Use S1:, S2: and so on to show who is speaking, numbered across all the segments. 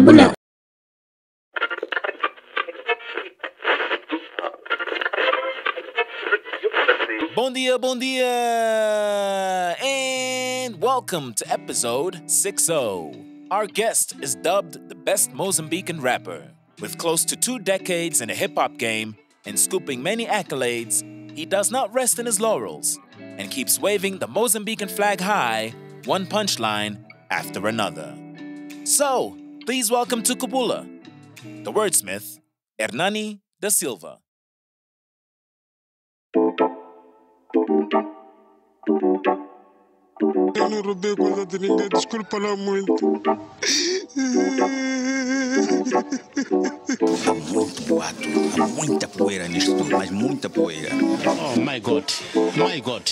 S1: bula-bula. Bom dia, bom dia, and welcome to episode 60. Our guest is dubbed the best Mozambican rapper. With close to two decades in the hip hop game and scooping many accolades, he does not rest in his laurels and keeps waving the Mozambican flag high, one punchline after another. So, Please welcome to Kubula, the wordsmith, Hernani da Silva.
S2: Eu não coisa de ninguém, desculpa lá muito. Há muito boato, há muita
S1: poeira nisto tudo, mas muita poeira. Oh my God, my God,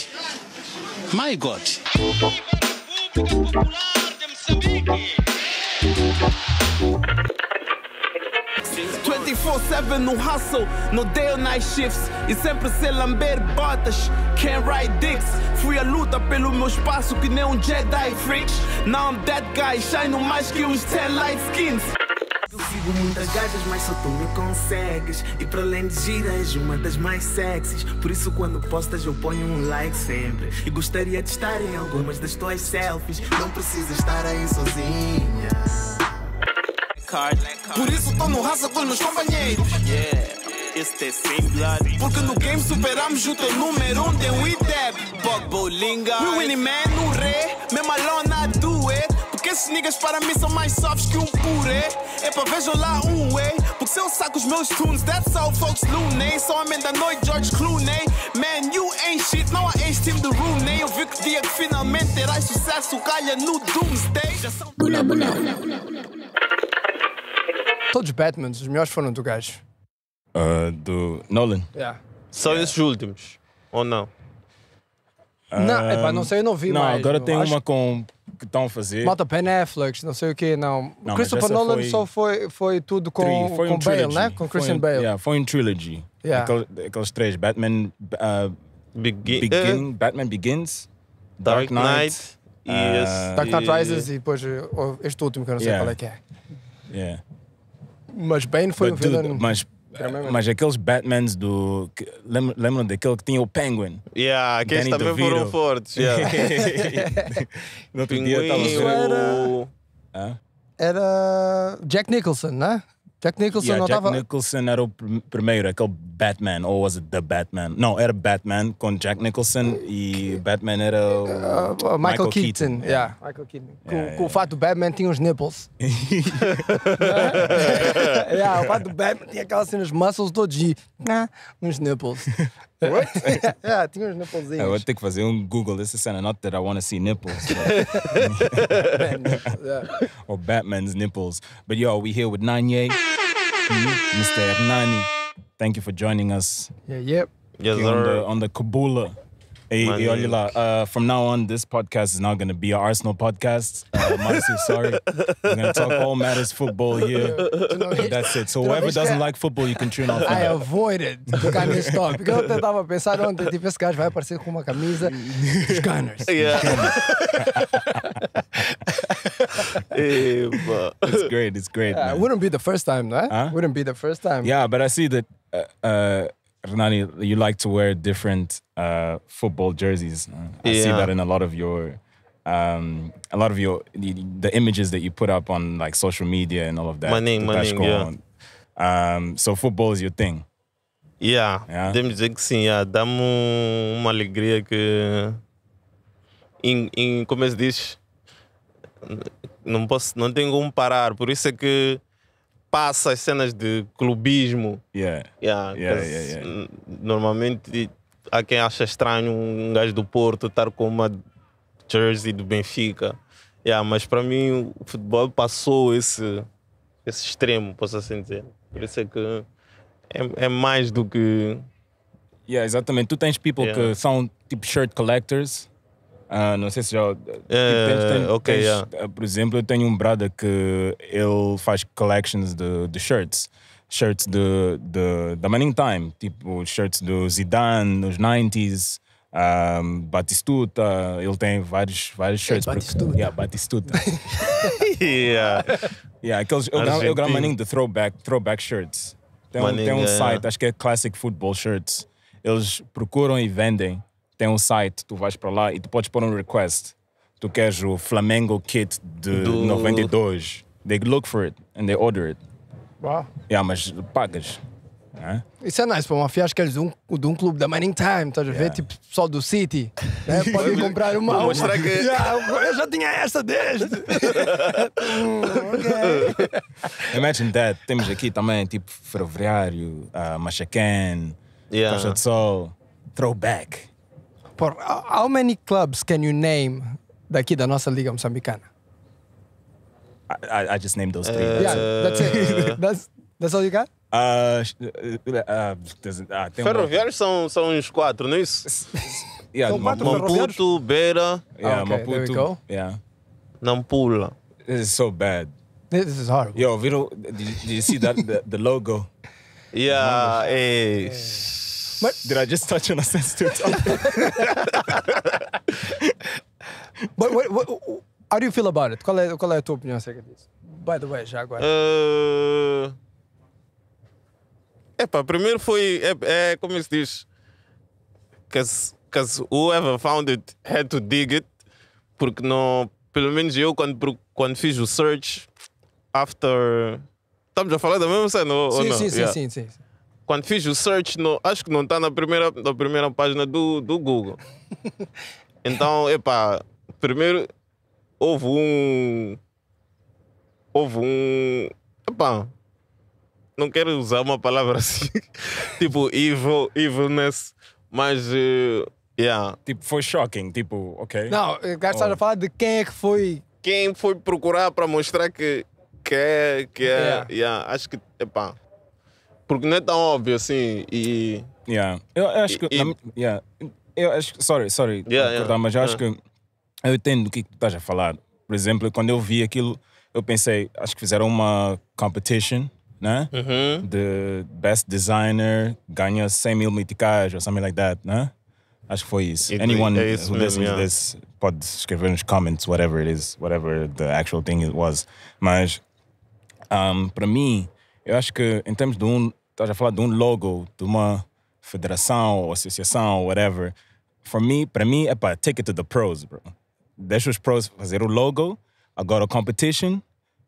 S1: my God. Popular de Moçambique.
S3: 24-7 no hustle, no day or night shifts E sempre sem lamber botas, can't ride dicks Fui à luta pelo meu espaço que nem um Jedi freaks Now I'm that guy, shine mais que uns 10 light skins Sigo muitas gajas, mas só tu me consegues. E para além de giras, uma das mais sexys. Por isso, quando postas, eu ponho um like sempre. E gostaria de estar em algumas das tuas selfies. Não precisa estar aí sozinha. Por isso, tô no raça com meus companheiros. Yeah este é Porque no game superamos o teu número um de Witeb Bob Bolinga We Winnie Man, o rei, mesma lona do esses niggas para mim são mais softs que um purê. É para vejam lá um way. Porque se eu saco os meus tunes, that's all folks looney. Só a da noite, George Clooney. Man, you ain't shit, não há ex-team do Rooney. Eu vi que dia que finalmente terás sucesso, calha no Doomsday. Já são... Bula, bula, bula,
S4: Todos os Batmans, os melhores foram do gajo.
S1: Uh, do
S3: Nolan? Yeah. Só yeah. esses últimos, ou não?
S4: Não, um, epa, não sei, eu não vi não, mais. Agora não, tem acho... uma com que estão a fazer. Malta Ben Netflix não sei o quê, não. não Christopher Nolan foi... só foi, foi tudo com, foi com um Bale, trilogy. né? Com Christian foi um, Bale.
S1: Yeah, foi um trilogy. Yeah. Aqueles, aqueles três, Batman, uh, Begin uh, Batman Begins, Dark, uh, Knight, e, uh, Dark Knight Rises e
S4: depois uh, este último que eu não sei yeah. qual é que
S1: é. Yeah. Mas Bane foi But um vilão... Mas aqueles Batmans do. Lembram, daquele que tinha o Penguin? Yeah, aqueles Danny também DeVito. foram fortes. Yeah. no outro Pinguim, dia estava Isso era... Ah?
S4: era Jack Nicholson, né? Jack Nicholson yeah, não Jack tava...
S1: Nicholson era o primeiro, aquele Batman, ou was it The Batman? Não, era Batman com Jack Nicholson e Batman era
S2: o uh, uh, Michael, Michael,
S4: Keaton. Keaton. Yeah.
S2: Michael Keaton. Yeah, com, com
S4: o fato do Batman tinha os nipples. yeah, é, o do Batman tinha aquelas cenas muscles todos e ah, uns nipples. What? yeah, é, tinha uns nipplezinhos. É, eu vou
S1: ter que fazer um Google dessa cena. Not that I want to see nipples. But... Or Batman's nipples. But yo, we here with Nanye, Mr. Hmm? Hernani. Thank you for joining us.
S4: Yeah, yep. Yes, on the,
S1: on the Kabula. Hey e, uh, from now on, this podcast is now going to be an Arsenal podcast. Uh, Marcy, sorry. We're going to talk all matters football here. that's it. So whoever doesn't like football, you can tune off. I avoided
S2: the Gunners talk. Porque eu tentava
S4: pensar onde tipo, esse gajo vai aparecer com uma camisa dos Gunners.
S2: Yeah. it's
S1: great. It's great. It uh, wouldn't be
S4: the first time, right? Huh? Wouldn't be the first time.
S1: Yeah, but I see that. Uh, uh Renani, you like to wear different uh, football jerseys. I yeah. see that in a lot of your, um, a lot of your the, the, images that you put up on like social media and all of that. My name, my name, yeah. Um, so football is your thing.
S3: Yeah, yeah. Podemos dizer que sim, yeah. dá-me uma alegria que, em, em, como é que se diz, não posso, não tenho como parar. Por isso é que passa as cenas de clubismo. Yeah. Yeah, yeah, yeah Normalmente há quem acha estranho um gajo do Porto estar com uma jersey do Benfica. Yeah, mas para mim o futebol passou esse, esse extremo, posso assim dizer. Por isso é que é, é mais do
S1: que. Yeah, exatamente. Tu tens people que são tipo shirt collectors ah, não sei se já. É,
S2: tens, eh, tens, ok, tens, yeah.
S1: Ah, por exemplo, eu tenho um brother que ele faz collections de, de shirts. Shirts de, de, da Manning Time, tipo shirts do Zidane nos 90s, um, Batistuta, ele tem vários, vários é shirts. É, Batistuta. Porque, yeah, Batistuta. yeah. yeah aqueles, eu, gravo, eu gravo Manning de throwback, throwback shirts. Tem, Manning, um, tem um site, acho que é Classic Football Shirts. Eles procuram e vendem tem um site, tu vais para lá e tu podes pôr um request. Tu queres o Flamengo Kit de Do... 92. They look for it and they order it. Wow. Yeah, mas pagas. Né?
S4: Isso é nice para uma fiasca é de um, de um clube da Mining Time, estás a ver? Tipo, pessoal do City. Né? Podem comprar uma. Vou que. Yeah, eu já tinha essa desde.
S1: okay. Imagine that. Temos aqui também, tipo, Ferroviário, uh, Machacan, yeah. Costa Sol, Throwback por how many clubs
S4: can you name daqui da nossa liga moçambicana?
S1: I, I, just named those three. Uh, yeah, that's it. Uh, that's, that's all you got? Uh, uh, uh, uh Ferroviários
S3: são, são uns quatro, não é isso? yeah, são quatro Maputo, Beira. Yeah, ah, okay, Maputo. There we go.
S1: Yeah. Nampula. This is so bad. This is horrible. Yo, Vito, did, did you see that the, the logo?
S3: Yeah,
S1: é it's... But did I just touch on a sensitive topic?
S4: but what, what, how do you feel about it? Qual é, qual é a tua opinião acerca disso? By the way, já agora. Uh... Epá, primeiro foi.
S3: É, é como se diz. Because whoever found it had to dig it. Porque não. Pelo menos eu, quando, quando fiz o search, after. Estamos a falar da mesma cena ou, sim, não? Sim, yeah. sim, sim, sim quando fiz o search, no, acho que não está na primeira, na primeira página do, do Google. Então, epá, primeiro houve um. Houve um. Epá, não quero usar uma palavra assim, tipo evil, evilness, mas. Uh, yeah. Tipo, foi shocking, tipo, ok. Não, o cara oh. estás a falar de quem é que foi. Quem foi procurar para mostrar que, que é. Que é yeah. yeah acho que, epá. Porque não é tão óbvio assim
S1: e... Yeah. Eu, acho que... E, na, yeah. Eu acho Sorry, sorry. Yeah, acordar, yeah, mas eu acho ah. que... Eu entendo o que tu estás a falar. Por exemplo, quando eu vi aquilo, eu pensei... Acho que fizeram uma competition, né? Uhum. The best designer ganha 100 mil meticais ou something like that, né? Acho que foi isso. It, Anyone é who listens yeah. this pode escrever nos comments, whatever it is, whatever the actual thing it was. Mas, um, para mim, eu acho que em termos de um, estás a falar de um logo, de uma federação ou associação, whatever. For me, para mim, é pá, take it to the pros, bro. Deixa os pros fazer o logo, agora o competition,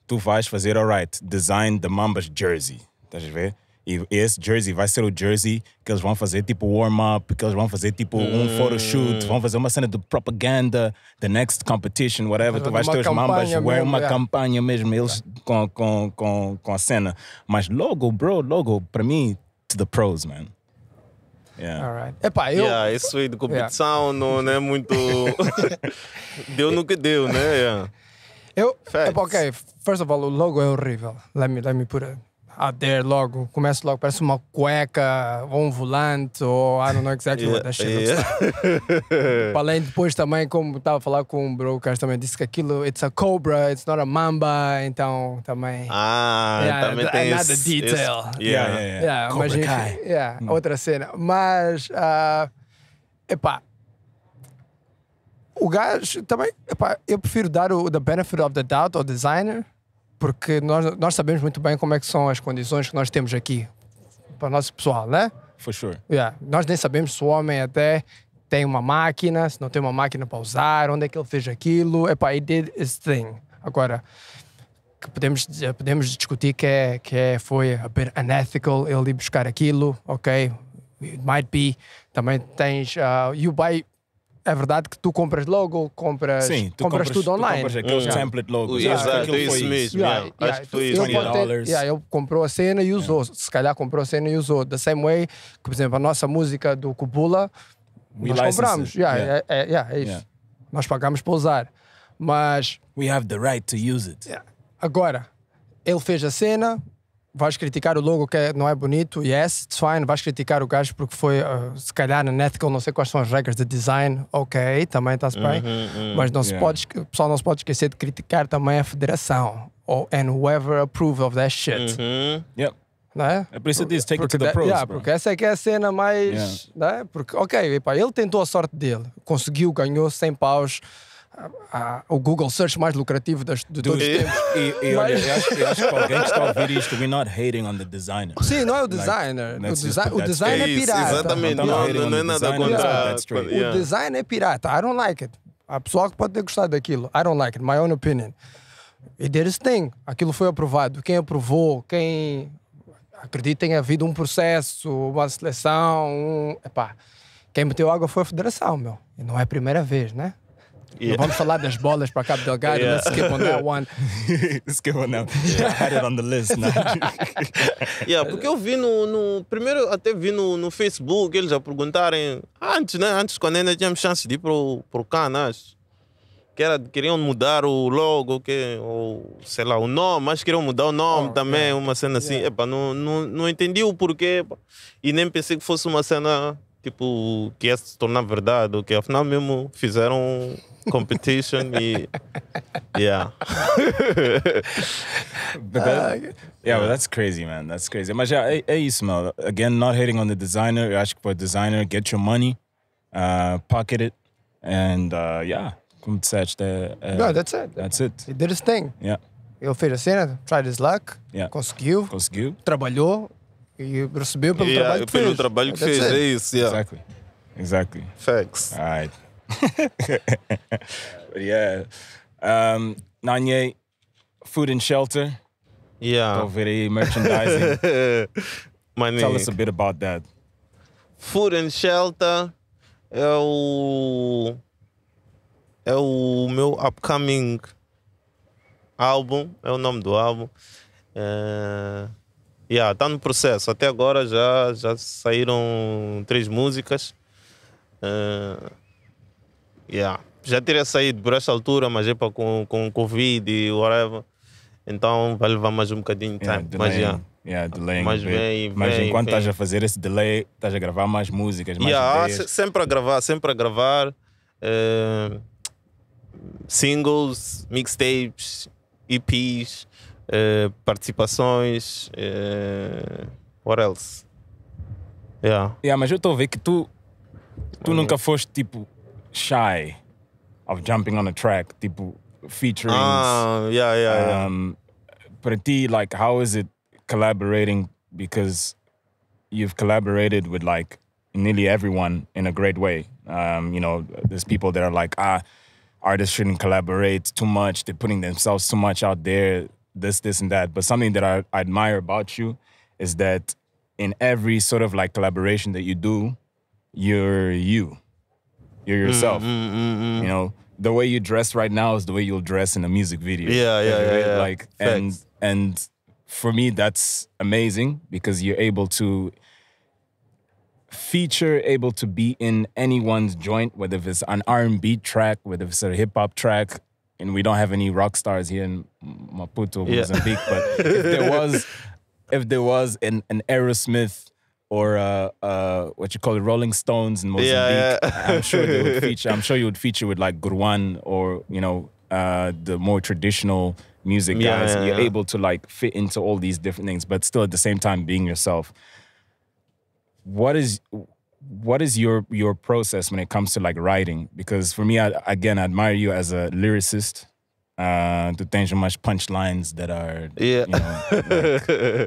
S1: tu vais fazer, alright, design the Mambas jersey. Estás a ver? E esse jersey vai ser o jersey que eles vão fazer tipo warm-up, que eles vão fazer tipo um hum. photoshoot, vão fazer uma cena de propaganda, the next competition, whatever. Tu vais ter os mambas, é uma campanha mesmo, eles com, com, com, com a cena. Mas logo, bro, logo, para mim, to the pros, man. Yeah.
S3: Epá, eu... Yeah, isso aí de competição yeah. não, não é muito. deu no que deu, né? Yeah.
S4: Eu. Epá, ok, first of all, o logo é horrível. Let me, let me put it out there logo, começa logo, parece uma cueca ondulante ou I don't know exactly yeah, what that shit yeah. Além depois também, como estava a falar com um brocast também, disse que aquilo, it's a cobra, it's not a mamba, então também...
S3: Ah, yeah, também tem Another esse, detail. yeah, yeah, mas, yeah,
S4: hum. outra cena. Mas, uh, epá, o gajo também, epá, eu prefiro dar o the benefit of the doubt ao designer porque nós, nós sabemos muito bem como é que são as condições que nós temos aqui para o nosso pessoal, né? For sure. Yeah. Nós nem sabemos se o homem até tem uma máquina, se não tem uma máquina para usar, onde é que ele fez aquilo. Epá, ele did his thing. Agora, podemos, podemos discutir que, é, que é, foi a bit unethical ele ir buscar aquilo, ok? It might be. Também tens. Uh, you buy é verdade que tu compras logo, compras, Sim, tu compras, compras tudo online. Tu compras aqueles yeah. É. template logo. Yeah. Acho yeah. que é isso. Yeah. Yeah. Acho que foi isso. $20. Yeah, ele comprou a cena e usou. Se calhar comprou a cena e usou. Da same way que, por exemplo, a nossa música do Copula,
S2: We nós compramos. Yeah, É, é, é isso.
S4: Nós pagamos para usar. Mas... We
S1: have the right to use it.
S4: Agora, ele fez a cena, vais criticar o logo que é, não é bonito, yes, it's fine, vais criticar o gajo porque foi, uh, se calhar, na Ethical, não sei quais são as regras de design, ok, também está-se bem, uhum, uhum, mas não yeah. se pode, o pessoal não se pode esquecer de criticar também a federação, ou, and whoever approve of that shit. Uhum. Yep. Não é? é por isso que diz, take it to the pros. Yeah, porque essa é que é a cena mais. Yeah. Né? Porque, ok, epa, ele tentou a sorte dele, conseguiu, ganhou 100 paus a, o Google Search mais lucrativo das, de todos os tempos.
S2: E, e olha, eu acho,
S1: eu acho que alguém que está a ouvir isto, we're not hating on the designer.
S4: Sim, não é o designer. Like, o, desi o design é, é pirata. Isso, exatamente, não, não, não, não é, é nada contra. O yeah. design é pirata. I don't like it. Há pessoal que pode ter gostado daquilo. I don't like it, my own opinion. E deles thing. Aquilo foi aprovado. Quem aprovou, quem acredito tenha havido um processo, uma seleção. Um... Epá, quem meteu água foi a federação, meu. E não é a primeira vez, né? Yeah. Vamos falar das bolas para Cabo Delgado. Yeah. Let's skip on that one.
S1: skip on that. Yeah. I had it on the list. Now.
S3: yeah, porque eu vi no, no primeiro até vi no, no Facebook eles a perguntarem antes, né? Antes quando ainda tínhamos chance de ir pro pro Canas, que era, queriam mudar o logo, que ou sei lá o nome, mas queriam mudar o nome oh, também, yeah. uma cena assim. Yeah. Epa, não, não não entendi o porquê epa. e nem pensei que fosse uma cena tipo, que ia se tornar verdade, que afinal mesmo fizeram
S1: competition e. Yeah. but that, ah, yeah, yeah, but that's crazy, man. That's crazy. Mas já, é, é isso, mano. Again, not hating on the designer. Eu acho que para designer, get your money, uh, pocket it, and uh, yeah, como disseste. Uh, é, é- no, that's it. That's it. He did his thing. Yeah. Ele fez a
S4: cena, tried his luck, yeah. conseguiu, conseguiu, trabalhou, e recebeu pelo yeah, trabalho ah, que pelo trabalho que fez, é isso. Yeah.
S1: Exactly. Exactly. Facts. All right. yeah. Um, Nanye, food and shelter. Yeah. aí merchandising. Tell us a bit about that.
S3: Food and shelter é o é o meu upcoming álbum, é o nome do álbum. É, Yeah, tá no processo. Até agora já, já saíram três músicas. Uh, yeah. Ah, já teria saído por esta altura, mas é para com, com Covid e whatever. Então vai levar mais um bocadinho de yeah, tempo. Mas yeah.
S1: Yeah, delaying mas vem, mas enquanto estás a fazer esse delay, estás a gravar mais músicas, mais yeah, ideias.
S3: Sempre a gravar, sempre a gravar. Uh, singles, mixtapes, EPs. uh, participações. Uh, what else? Yeah.
S1: Yeah, mas eu estou a ver que tu, tu uh, nunca foste tipo shy of jumping on a track, tipo featuring. Ah, yeah, yeah, um, yeah. Para ti, like, how is it collaborating? Because you've collaborated with like nearly everyone in a great way. Um, you know, there's people that are like, ah, artists shouldn't collaborate too much. They're putting themselves too much out there this, this, and that. But something that I, I admire about you is that in every sort of like collaboration that you do, you're you. You're mm, yourself. Mm,
S2: mm, mm, you know,
S1: the way you dress right now is the way you'll dress in a music video. Yeah, yeah, yeah, yeah, Like and and for me that's amazing because you're able to feature able to be in anyone's joint whether it's an R&B track whether it's a hip hop track and we don't have any rock stars here in Maputo, yeah. Mozambique, but if there was, if there was an, an Aerosmith or uh, uh, what you call it, Rolling Stones in Mozambique, yeah, yeah. I'm sure they would feature. I'm sure you would feature with like Gurwan or you know uh, the more traditional music guys. You're able to like fit into all these different things, but still at the same time being yourself. What is what is your your process when it comes to like writing? Because for me, I, again, I admire you as a lyricist. Uh, thank tens much punchlines that are yeah. You know,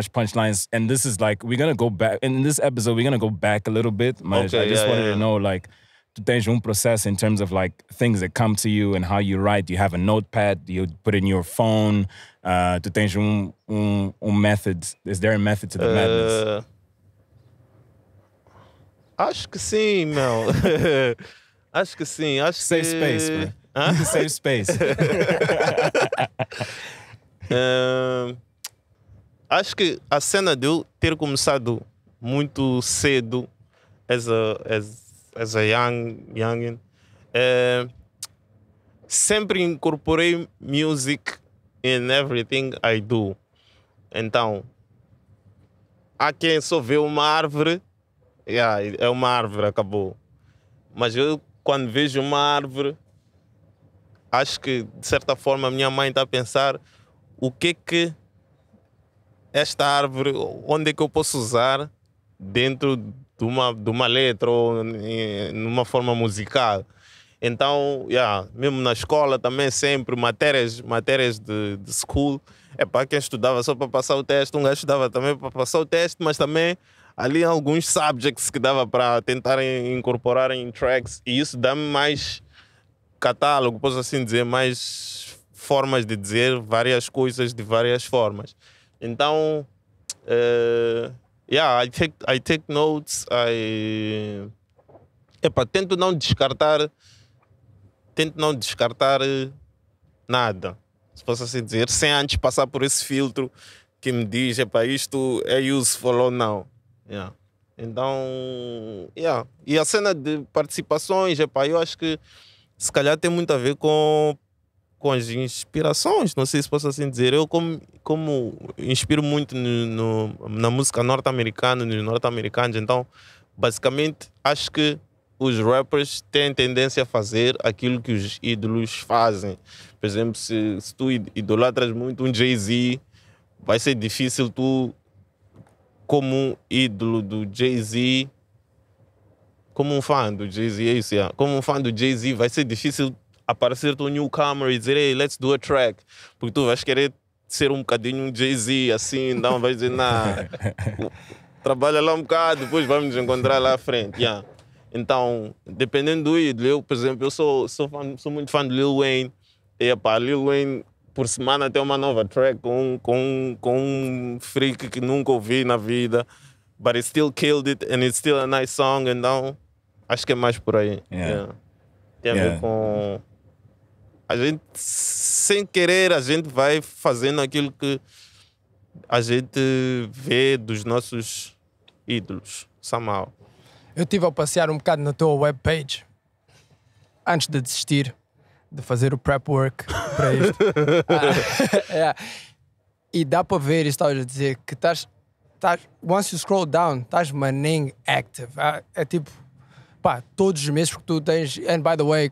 S1: like, punchlines, and this is like we're gonna go back in this episode. We're gonna go back a little bit. okay, I just yeah, wanted yeah. to know like tu tens process in terms of like things that come to you and how you write. Do you have a notepad? Do you put in your phone? Uh, to tension um, um, um method. Is there a method to the uh, madness?
S3: Acho que sim, meu. acho que sim. Acho Safe que... space, man. Safe space. uh, acho que a cena de eu ter começado muito cedo as a, as, as a young, uh, sempre incorporei music in everything I do. Então, há quem só vê uma árvore yeah, é uma árvore, acabou. Mas eu, quando vejo uma árvore, acho que, de certa forma, a minha mãe está a pensar o que é que esta árvore, onde é que eu posso usar dentro de uma, de uma letra ou numa forma musical. Então, yeah, mesmo na escola também sempre, matérias, matérias de, de school, é para quem estudava só para passar o teste, um gajo estudava também para passar o teste, mas também ali alguns subjects que dava para tentar incorporar em tracks e isso dá-me mais catálogo, posso assim dizer, mais formas de dizer várias coisas de várias formas. Então, uh, yeah, I take, I take notes, I... Epa, tento não descartar, tento não descartar eh, nada, se posso assim dizer, sem antes passar por esse filtro que me diz, epa, isto é useful ou não Yeah. Então, yeah. e a cena de participações, epá, eu acho que se calhar tem muito a ver com, com as inspirações, não sei se posso assim dizer. Eu, como, como inspiro muito no, no na música norte-americana, nos norte-americanos, então, basicamente, acho que os rappers têm tendência a fazer aquilo que os ídolos fazem. Por exemplo, se, se tu idolatras muito um Jay-Z, vai ser difícil tu como um ídolo do Jay-Z, como um fã do Jay-Z, é isso, yeah. como um fã do Jay-Z, vai ser difícil aparecer um newcomer e dizer, hey, let's do a track, porque tu vais querer ser um bocadinho um Jay-Z, assim, não vai dizer, nada trabalha lá um bocado, depois vamos nos encontrar lá à frente, yeah. Então, dependendo do ídolo, eu, por exemplo, eu sou, sou, fã, sou muito fã do Lil Wayne, e, pá, Lil Wayne por semana tem uma nova track com, com, com um freak que nunca ouvi na vida. But it still killed it and it's still a nice song. Então, acho que é mais por aí. Yeah. Yeah. Tem a yeah. ver com. A gente, sem querer, a gente vai fazendo aquilo que a gente vê dos nossos ídolos, Samal.
S4: Eu estive a passear um bocado na tua webpage antes de desistir de fazer o prep work para isto. ah, é. E dá para ver, estás a dizer, que estás. Once you scroll down, estás manning active. É, é tipo, pá, todos os meses, porque tu tens. And by the way,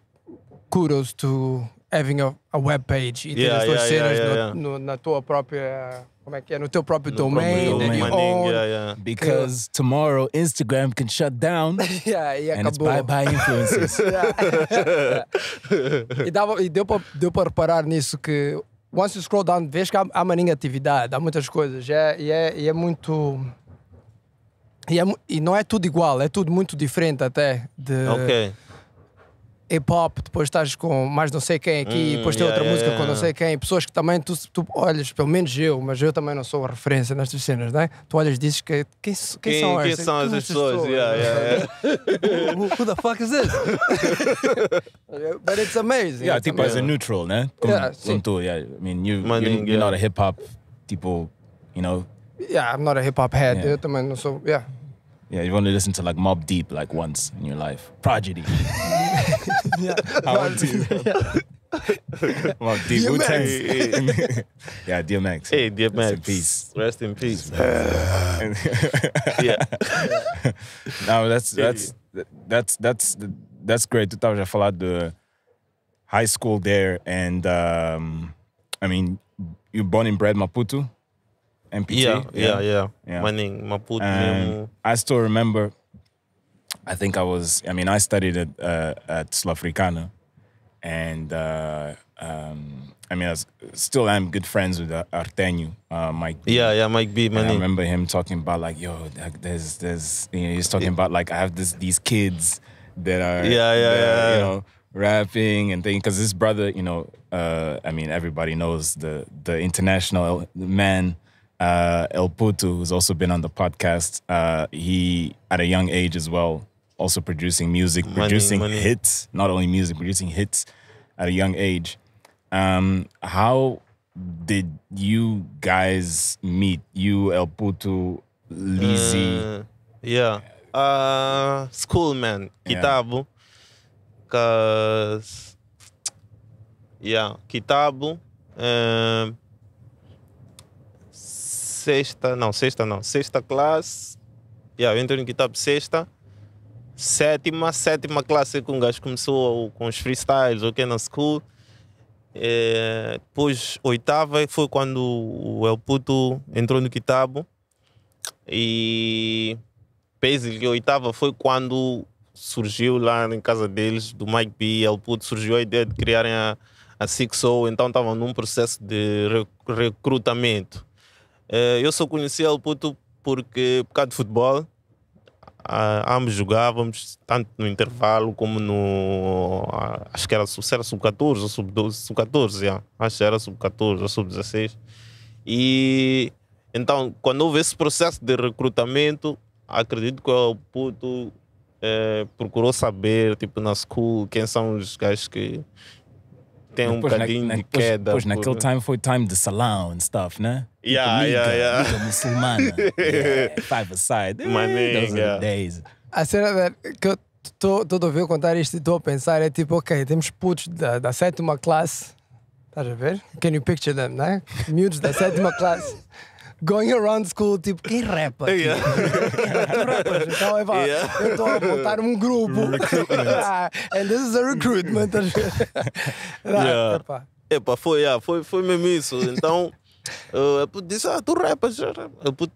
S4: kudos to having a, a web page e yeah, ter as tuas yeah, cenas yeah, no, no, na tua própria como é que é no teu próprio no domain, próprio domain. Né? yeah,
S1: because tomorrow Instagram can shut down yeah, e and acabou. it's bye bye influencers
S2: e,
S4: dava, e deu para deu para reparar nisso que once you scroll down vês que há, há uma há muitas coisas e é, e é, e é muito e, é, e, não é tudo igual, é tudo muito diferente até. De, okay hip hop, depois estás com mais não sei quem aqui, hum, depois tem yeah, outra yeah, música yeah. com não sei quem, pessoas que também tu, tu, olhas, pelo menos eu, mas eu também não sou a referência nestas cenas, não é? Tu olhas e dizes que quem, quem, quem são quem essas, são essas pessoas?
S2: pessoas? Yeah,
S4: who, who, the fuck is this? But it's amazing. Yeah, it's tipo, amazing. as a
S1: neutral, né? Como, yeah, como tu, yeah. I mean, you, you're, not a hip hop, tipo, you know?
S4: Yeah, I'm not a hip hop head, eu também não sou, yeah.
S1: Yeah, you've only listened to like Mob Deep like once in your life. Prodigy.
S2: yeah. I want to. well, D- DMX.
S1: yeah, DMX. Hey, DMX. Rest in peace. Rest in peace. yeah. no, that's that's that's that's that's great. Tu estavas a falar de high school there, and um, I mean, you born and bred Maputo, MPT. Yeah, yeah, yeah. yeah. yeah. Maputo. I still remember I think I was, I mean, I studied at, uh, at Slafricana and uh, um, I mean, I was, still am good friends with uh, Artenu, uh, Mike. B. Yeah, yeah, Mike B. Money. I remember him talking about like, yo, there's, there's, you know, he's talking about like, I have this, these kids that are, yeah, yeah, that, yeah, you know, rapping and things. Because his brother, you know, uh, I mean, everybody knows the the international man uh, El Puto, who's also been on the podcast. Uh, he at a young age as well also producing music, money, producing money. hits, not only music, producing hits at a young age. Um, how did you guys meet? You, El Puto, Lizzy? Uh,
S3: yeah. Uh, school, man. kitabo, Kitabu. Because, yeah, Kitabu. Um, sexta, não, sexta não, sexta classe. Yeah, eu entrei no Kitabu sexta sétima, sétima classe que um gajo começou com os freestyles, o na school. É, depois, oitava, foi quando o El Puto entrou no Kitabo E Paisley, oitava, foi quando surgiu lá em casa deles, do Mike B, El Puto, surgiu a ideia de criarem a, a Six Soul. Então, estavam num processo de recrutamento. É, eu só conheci El Puto porque, por causa de futebol ah, ambos jogávamos, tanto no intervalo como no. Ah, acho que era, era sub-14 ou sub-12, sub-14, yeah. acho que era sub-14 ou sub-16. E então, quando houve esse processo de recrutamento, acredito que o puto é, procurou saber, tipo, na school, quem são os gajos que tem um bocadinho na, na, de depois, queda. Pois naquele time
S1: foi time de salão and stuff, né? Yeah, tipo, yeah, yeah. muçulmana. yeah, five aside. Eh, Maninga. Days.
S4: A cena que eu estou a ouvir contar isto e estou a pensar é tipo, ok, temos putos da, da sétima classe. Estás a ver? Can you picture them, né? Miúdos da sétima classe going around school, tipo, quem rapa? Yeah. Tipo, quem rapa? Então é pá, yeah. eu estou a montar um grupo. ah, and this is a recruitment. yeah.
S3: Epá, foi, yeah, foi, foi mesmo isso. Então, eu disse, ah, tu rapas. Eu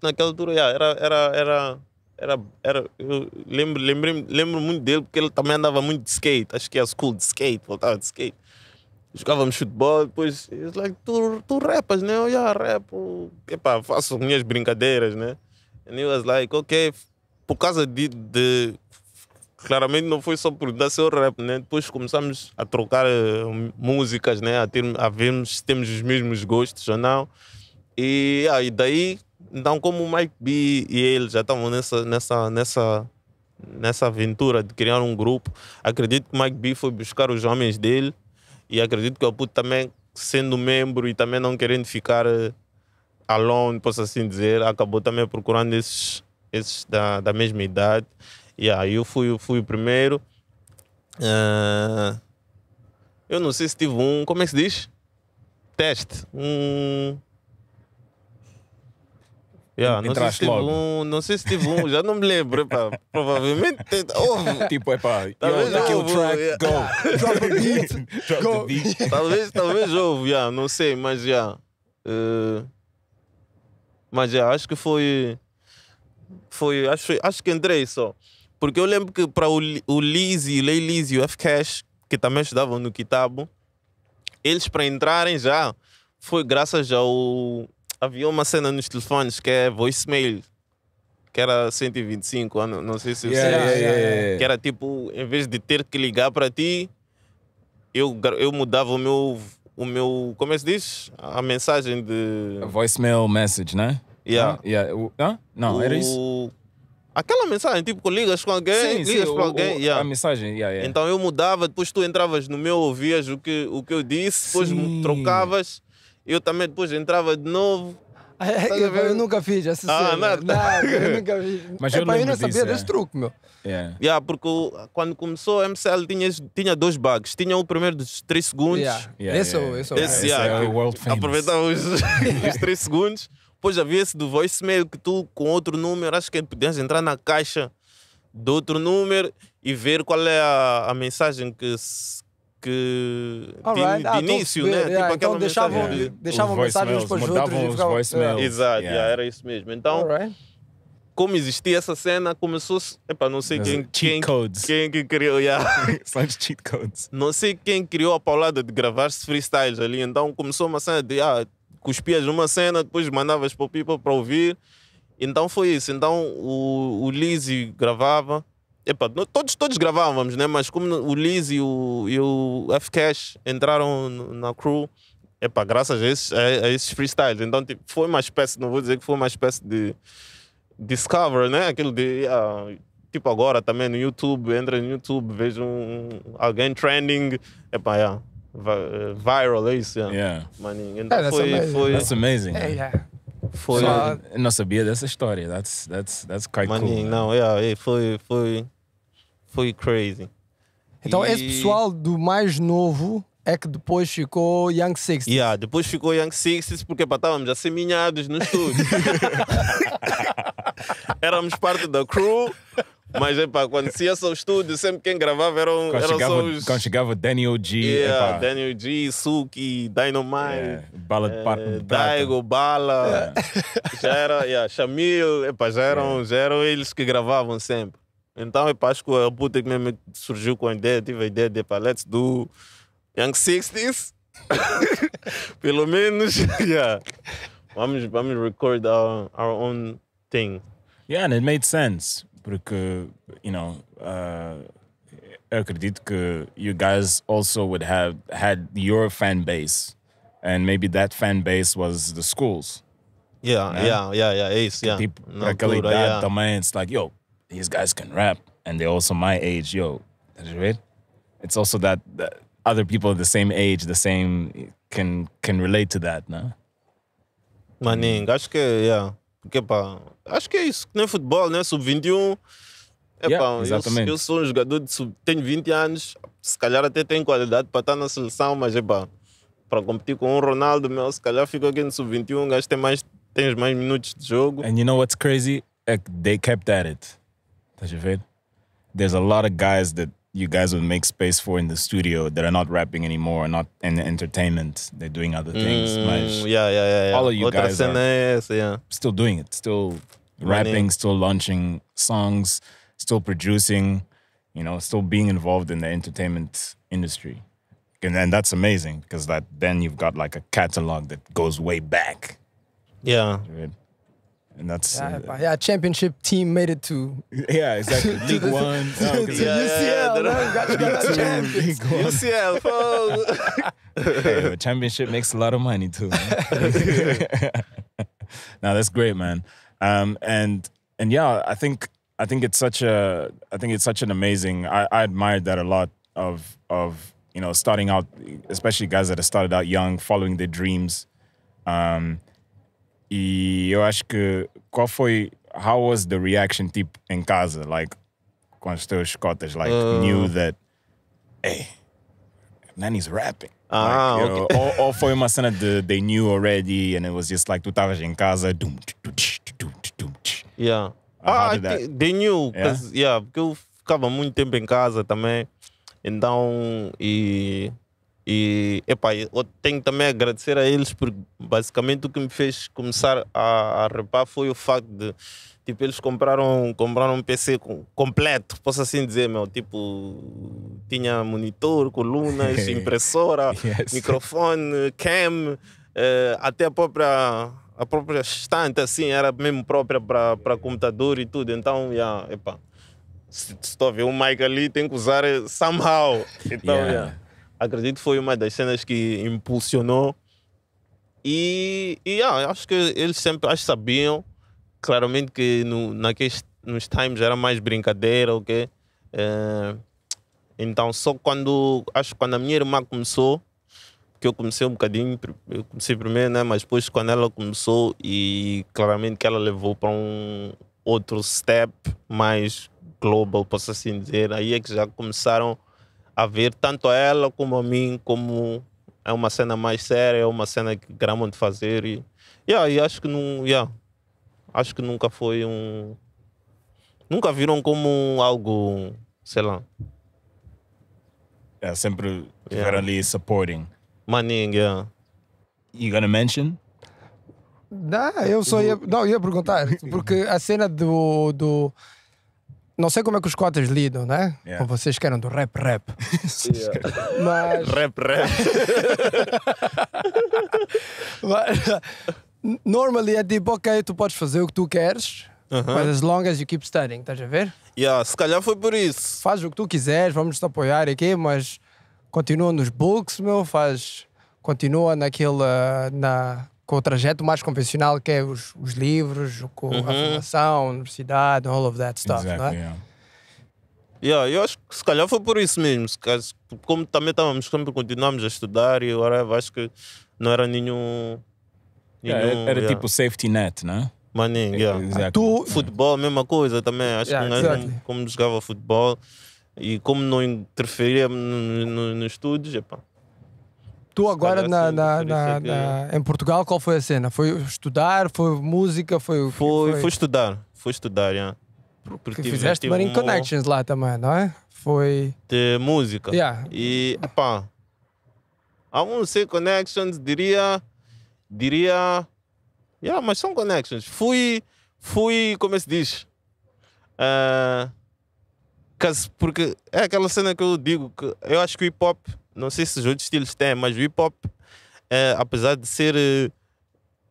S3: naquela altura, yeah, era, era, era era, era eu lembro, lembro, lembro muito dele porque ele também andava muito de skate. Acho que é a school de skate, voltava de skate. Jogávamos futebol, depois like, tu, tu rapas, né? Eu, já rapo, epá, faço minhas brincadeiras, né? And he was like, ok, por causa de, de claramente não foi só por dar seu rap, né? Depois começamos a trocar uh, músicas, né? A, ter, a vermos se temos os mesmos gostos ou não. E aí ah, daí, então como o Mike B e ele já estavam nessa, nessa, nessa, nessa aventura de criar um grupo, acredito que o Mike B foi buscar os homens dele e acredito que o Puto também, sendo membro e também não querendo ficar eh, alone, posso assim dizer, acabou também procurando esses, esses da, da mesma idade. E aí eu fui, fui o primeiro. Uh, eu não sei se tive um, como é que se diz? Teste. Um Yeah, é, não, sei se tive Um, não sei se tive um, já não me lembro. Provavelmente houve. Tipo, é pá, talvez
S2: aqui o track, yeah. go. Drop a beat, Drop go.
S3: Beat. Talvez, talvez houve, yeah, não sei, mas já. Yeah. Uh, mas já, yeah, acho que foi. foi acho, acho que entrei só. Porque eu lembro que para o, o Lay Lei Lizzy e o F Cash, que também estudavam no Kitabo, eles para entrarem já foi graças ao havia uma cena nos telefones que é voicemail que era 125, não, não sei se yeah, você yeah, yeah, que era tipo, em vez de ter que ligar para ti, eu, eu mudava o meu, o meu, como é que se diz? A mensagem
S1: de... A voicemail message, né? Yeah. Uh, yeah. não, o... era
S3: isso? Aquela mensagem, tipo, que ligas com alguém, sim, ligas para alguém. O, yeah.
S1: A mensagem, yeah, yeah.
S3: Então eu mudava, depois tu entravas no meu, ouvias o que, o que eu disse, depois sim. trocavas eu também depois entrava de novo.
S4: Ah, é? Eu, eu, nunca fiz essa ah, cena. Ah, nada. nada eu nunca fiz. Mas eu, pá, eu não sabia disso, desse é. truque, meu.
S3: Yeah. É. Yeah, porque quando começou a MCL tinha, tinha dois bugs. Tinha o primeiro dos 3 segundos. Yeah. Yeah, esse, esse, esse é o é World Famous. Aproveitava os, os 3 segundos. Depois havia esse do voicemail que tu, com outro número, acho que podias entrar na caixa do outro número e ver qual é a, a mensagem que, que right. de, ah, então início, né? Tipo, yeah, tipo então deixavam, yeah. deixavam mensagens uns para os outros. Os ficavam... yeah. Exato, yeah. era isso mesmo. Então, como existia essa cena, começou-se. Epá, não sei quem. Cheat quem, codes. Quem é que criou. Yeah.
S1: São cheat codes.
S3: Não sei quem criou a paulada de gravar-se freestyles ali. Então começou uma cena de. Ah, cuspias uma cena, depois mandavas para o people para ouvir. Então foi isso. Então o, o Lizzy gravava Epa, todos, todos gravávamos, né? Mas como o Liz e o, e o F-Cash entraram na crew, epa, graças a esses, a, a esses freestyles. Então, tipo, foi uma espécie, não vou dizer que foi uma espécie de discover, né? Aquilo de. Uh, tipo, agora também no YouTube, entra no YouTube, vejo um, alguém trending, epa, yeah. Eh, viral, é isso, yeah. yeah. Maninho. Então, yeah, foi, amazing. foi. That's amazing. Yeah, é, yeah. Foi. Só,
S1: não sabia dessa história. That's, that's, that's quite Maninho, cool. Não,
S3: né? yeah, foi, foi, foi
S1: crazy. Então, e... esse pessoal do
S4: mais novo é que depois ficou Young Sixties.
S3: Yeah, depois ficou Young Sixties porque pá, estávamos asseminhados no estúdio. Éramos parte da crew, mas epá, quando se ia ao estúdio, sempre quem gravava eram, quando eram chegava, os...
S1: Quando chegava Daniel G. Yeah, Daniel
S3: G, Suki, Dynamite, yeah.
S1: Bala de Parque é, eh,
S3: Daigo, Bala, yeah. É. já era, yeah, Chamil, epá, já, eram, é. já eram eles que gravavam sempre. Então, eu para a puta que mesmo surgiu com a ideia, tive a ideia de paletes do Young Sixties. Pelo menos, yeah. Vamos, vamos record our, our own thing.
S1: Yeah, and it made sense. Porque, you know, uh, eu acredito que you guys also would have had your fan base. And maybe that fan base was the schools. Yeah, né? yeah, yeah, yeah, é isso. Yeah. Tipo, naquela altura, idade yeah. também, it's like, yo, these guys can rap and they're also my age, yo, It's also that, that other people the same age, the same can can relate to that, né?
S3: Maninho, acho que yeah. Porque, pá, acho que é isso, nem futebol, né? Sub-21. É yeah, pá, exatamente. Eu, eu, sou um jogador de sub, tenho 20 anos, se calhar até tenho qualidade para estar tá na seleção, mas é pá, para competir com um Ronaldo, meu, se calhar fico aqui no
S1: sub-21, gajo tem mais, tens mais minutos de jogo. And you know what's crazy? É they kept at it. That's your fade. There's a lot of guys that you guys would make space for in the studio that are not rapping anymore, not in entertainment. They're doing other things. Mm, yeah,
S3: yeah, yeah, yeah. All of you Otra guys are yeah.
S1: still doing it, still rapping, still launching songs, still producing, you know, still being involved in the entertainment industry. And, then that's amazing because that then you've got like a catalog that goes way back. Yeah. Right? and that's yeah,
S4: uh, yeah, championship team made it to
S1: yeah exactly league one UCL got you got UCL
S2: folks
S1: hey, championship makes a lot of money too now that's great man um, and and yeah I think I think it's such a I think it's such an amazing I, I admired that a lot of of you know starting out especially guys that have started out young following their dreams um, E eu acho que qual foi. How was the reaction, tipo, em casa? Like, com as teus cotas, like, uh... Ah. knew that. Hey, Nanny's rapping. Ah, like, okay. ou, ou, foi uma cena de they knew already and it was just like tu estavas em casa. Dum,
S3: Yeah. Ah, they knew. Yeah? yeah, porque eu ficava muito tempo em casa também. Então, e e, epá, eu tenho também a agradecer a eles, porque basicamente o que me fez começar a, a repar foi o facto de, tipo, eles compraram, compraram um PC completo, posso assim dizer, meu. Tipo, tinha monitor, colunas, impressora, yes. microfone, cam, eh, até a própria, a própria estante, assim, era mesmo própria para computador e tudo. Então, yeah, epá, se, estou a ver o mic ali, tem que usar eh, somehow. Então, yeah. yeah acredito que foi uma das cenas que impulsionou. E, e ah, acho que eles sempre acho, sabiam, claramente, que no, naqueles, nos times era mais brincadeira, ok? É, então, só quando, acho quando a minha irmã começou, que eu comecei um bocadinho, eu comecei primeiro, né? Mas depois, quando ela começou, e claramente que ela levou para um outro step mais global, posso assim dizer, aí é que já começaram a ver tanto ela como a mim, como é uma cena mais séria, é uma cena que gramam de fazer. E, yeah, e acho que não. Yeah, acho que nunca foi um. Nunca viram como algo, sei lá.
S1: É, sempre tiveram yeah. ali supporting. Manning, yeah. You gonna mention?
S4: Não, eu só ia, não, ia perguntar, porque a cena do, do não sei como é que os cotas lidam, né? Yeah. Ou vocês eram do rap rap. Mas... Rap rap. Mas, normally é tipo, ok, tu podes fazer o que tu queres, uh mas as longas you keep studying, estás a ver? Yeah, se calhar foi por isso. Faz o que tu quiseres, vamos te apoiar aqui, mas continua nos books, meu, faz. Continua naquela. na com o trajeto mais convencional que é os, os livros, com a uhum. formação, a universidade, all of that stuff,
S1: exactly, não é? Yeah.
S3: Yeah, eu acho que se calhar foi por isso mesmo. Calhar, como também estávamos sempre continuamos a estudar e agora acho que não era nenhum.
S1: É, nenhum yeah, era yeah. tipo safety net, não né? Maninho, yeah. É, exactly. Tu,
S3: futebol, mesma coisa também. Acho yeah, que nós, exactly. como, jogava futebol e como não interferia nos no, no estudos,
S4: tu agora na, assim, na, na, na, em Portugal, qual foi a cena? Foi estudar? Foi música? Foi Foi, foi? foi estudar.
S3: Foi estudar, yeah. Porque tive, fizeste tive Marine um... Connections
S4: lá também, não é? Foi...
S3: De música. Yeah. E, pá... I um say connections, diria... Diria... Yeah, mas são connections. Fui... Fui... Como é que se diz? Uh, porque é aquela cena que eu digo que eu acho que o hip-hop não sei se os outros estilos têm, mas o hip hop, é, apesar de ser. Eh,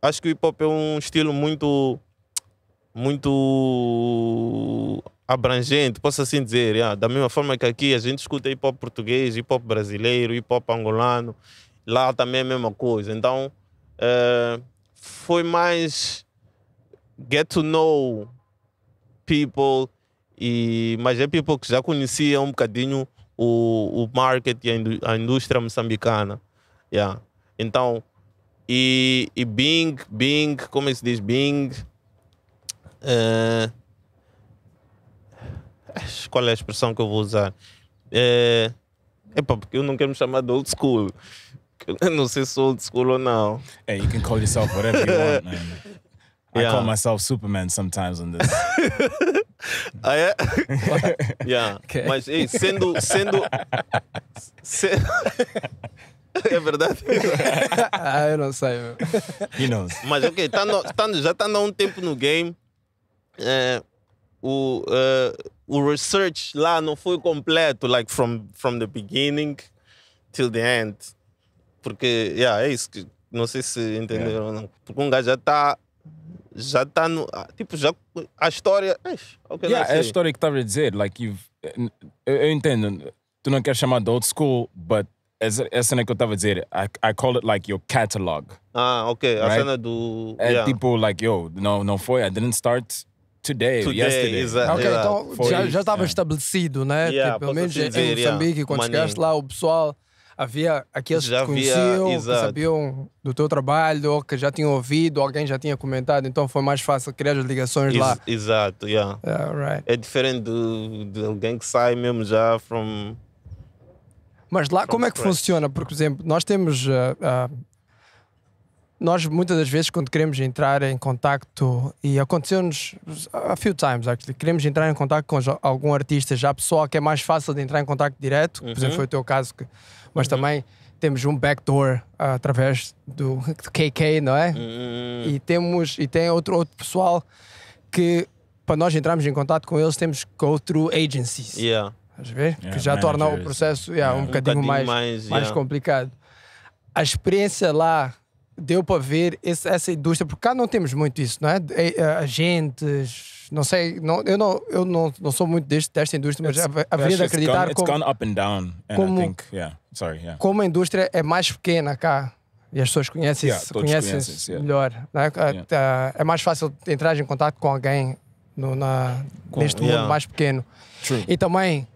S3: acho que o hip hop é um estilo muito. muito. abrangente, posso assim dizer. Da mesma forma que aqui a gente escuta hip hop português, hip hop brasileiro, hip hop angolano. Lá também é a mesma coisa. Então. É, foi mais. get to know people. E, mas é people que já conhecia um bocadinho o, o market e a, indústria moçambicana. Yeah. Então, e, e Bing, Bing, como é que se diz? Bing. Uh, qual é a expressão que eu vou usar? É, eh, epa, porque eu não quero me chamar de old school. Eu não sei se sou old school ou não. Hey, you can call yourself whatever you want, man. I yeah. call
S1: myself Superman sometimes on this. Ah,
S4: é?
S3: yeah. okay. Mas ei, sendo. sendo se... é verdade?
S4: ah, eu não sei. He knows.
S3: Mas ok, tá no, tá, já estando tá há um tempo no game, é, o, é, o research lá não foi completo, like from, from the beginning till the end. Porque, yeah, é isso que. Não sei se entenderam yeah. ou não. Porque um gajo já está já está no. Ah, tipo, já. A história. Yeah, é a história
S1: que estava a dizer. Like, you've, eu, eh, eu entendo. Tu não queres chamar de old school, but essa, essa cena que eu estava a dizer, I, I call it like your catalog.
S3: Ah, ok. Right? A cena
S1: do. É yeah. tipo, like, yo, não, não foi, I didn't start today, today yesterday. Ok, yeah. então já
S4: estava yeah. estabelecido, né? Yeah, tipo, pelo menos assim dizer, em Moçambique, quando Money. chegaste lá, o pessoal havia aqueles já que conheciam, havia, que sabiam do teu trabalho, ou que já tinham ouvido, alguém já tinha comentado, então foi mais fácil criar as ligações lá.
S3: Exato, yeah. yeah é, right. É diferente de, de alguém que sai mesmo já from.
S4: Mas lá from como é que funciona? Porque, por exemplo, nós temos. Uh, uh, nós muitas das vezes quando queremos entrar em contacto e aconteceu-nos a few times actually, queremos entrar em contacto com algum artista já pessoal que é mais fácil de entrar em contacto direto, uhum. por exemplo foi o teu caso que mas também temos um backdoor uh, através do, do, KK, não é? Uhum. E temos e tem outro, outro pessoal que para nós entrarmos em contato com eles temos que go through agencies. Yeah. ver? Yeah, que já managers. torna o processo yeah, um, um, bocadinho, mais, mais, mais complicado. A experiência lá deu para ver esse, essa indústria, porque cá não temos muito isso, não é? Eh, agentes, não sei, não, eu, não, eu não, não sou muito deste, desta indústria, mas haveria de acreditar como, gone up and down, como, a indústria é mais pequena cá e as pessoas conhecem yeah, conhecem, yeah. melhor. Né? Yeah. Ah, tá, é mais fácil entrar em contato com alguém no, na, com, neste mundo mais pequeno. True. E também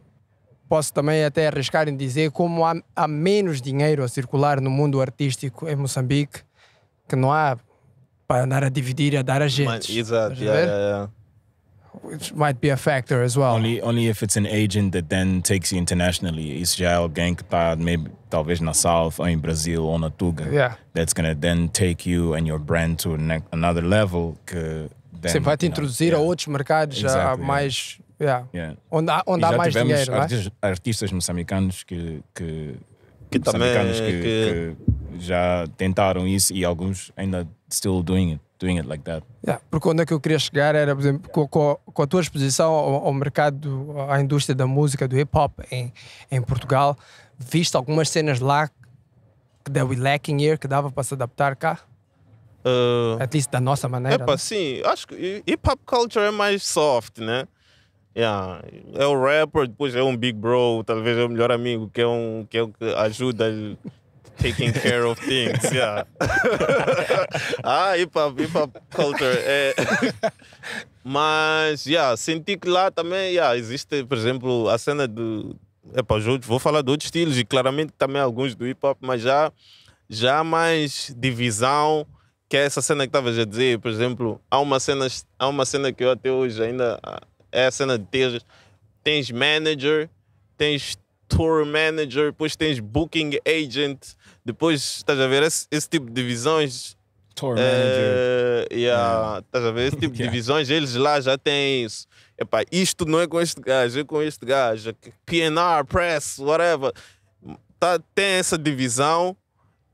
S4: posso também até arriscar em dizer como há, há, menos dinheiro a circular no mundo artístico em Moçambique que não há para andar a dividir, a dar a gente. Exato,
S1: yeah, which might be a factor as well. Only, only if it's an agent that then takes you internationally. Isso já é alguém que está, talvez na South ou em Brasil ou na Tuga. Yeah. That's gonna then take you and your brand to another level. Você then, vai te introduzir
S4: know, yeah. a outros mercados exactly, a mais. Yeah. yeah. Onde há, onde há mais dinheiro. Né? Artistas,
S1: é? artistas moçambicanos que, que que também que, é que, já tentaram isso e alguns ainda still doing it doing it like that. Yeah,
S4: porque onde é que eu queria chegar era, por exemplo, com, com, com a tua exposição ao, ao, mercado, à indústria da música, do hip hop em, em Portugal, viste algumas cenas lá que da We Lacking Here que dava para se adaptar cá? Uh, At least da nossa maneira. Epa, né?
S3: sim, acho que hip hop culture é mais soft, né? Yeah. É o rapper, depois é um big bro, talvez é o melhor amigo, que é um que, é um que ajuda taking care of things. Yeah. ah, hip hop, hip hop culture. É. Mas, yeah, senti que lá também yeah, existe, por exemplo, a cena do. Epa, é vou falar de outros estilos e claramente também alguns do hip hop, mas já, já mais divisão, que é essa cena que estavas a dizer. Por exemplo, há uma, cena, há uma cena que eu até hoje ainda. Ah, é a cena de ter. Tens manager, tens tour manager, depois tens booking agent, depois estás a ver esse, esse tipo de divisões. Tour eh, manager. Uh, yeah, Estás a ver esse tipo de divisões, eles lá já têm isso. Epá, isto não é com este gajo, é com este gajo. É PNR, press, whatever. Tá, tem essa divisão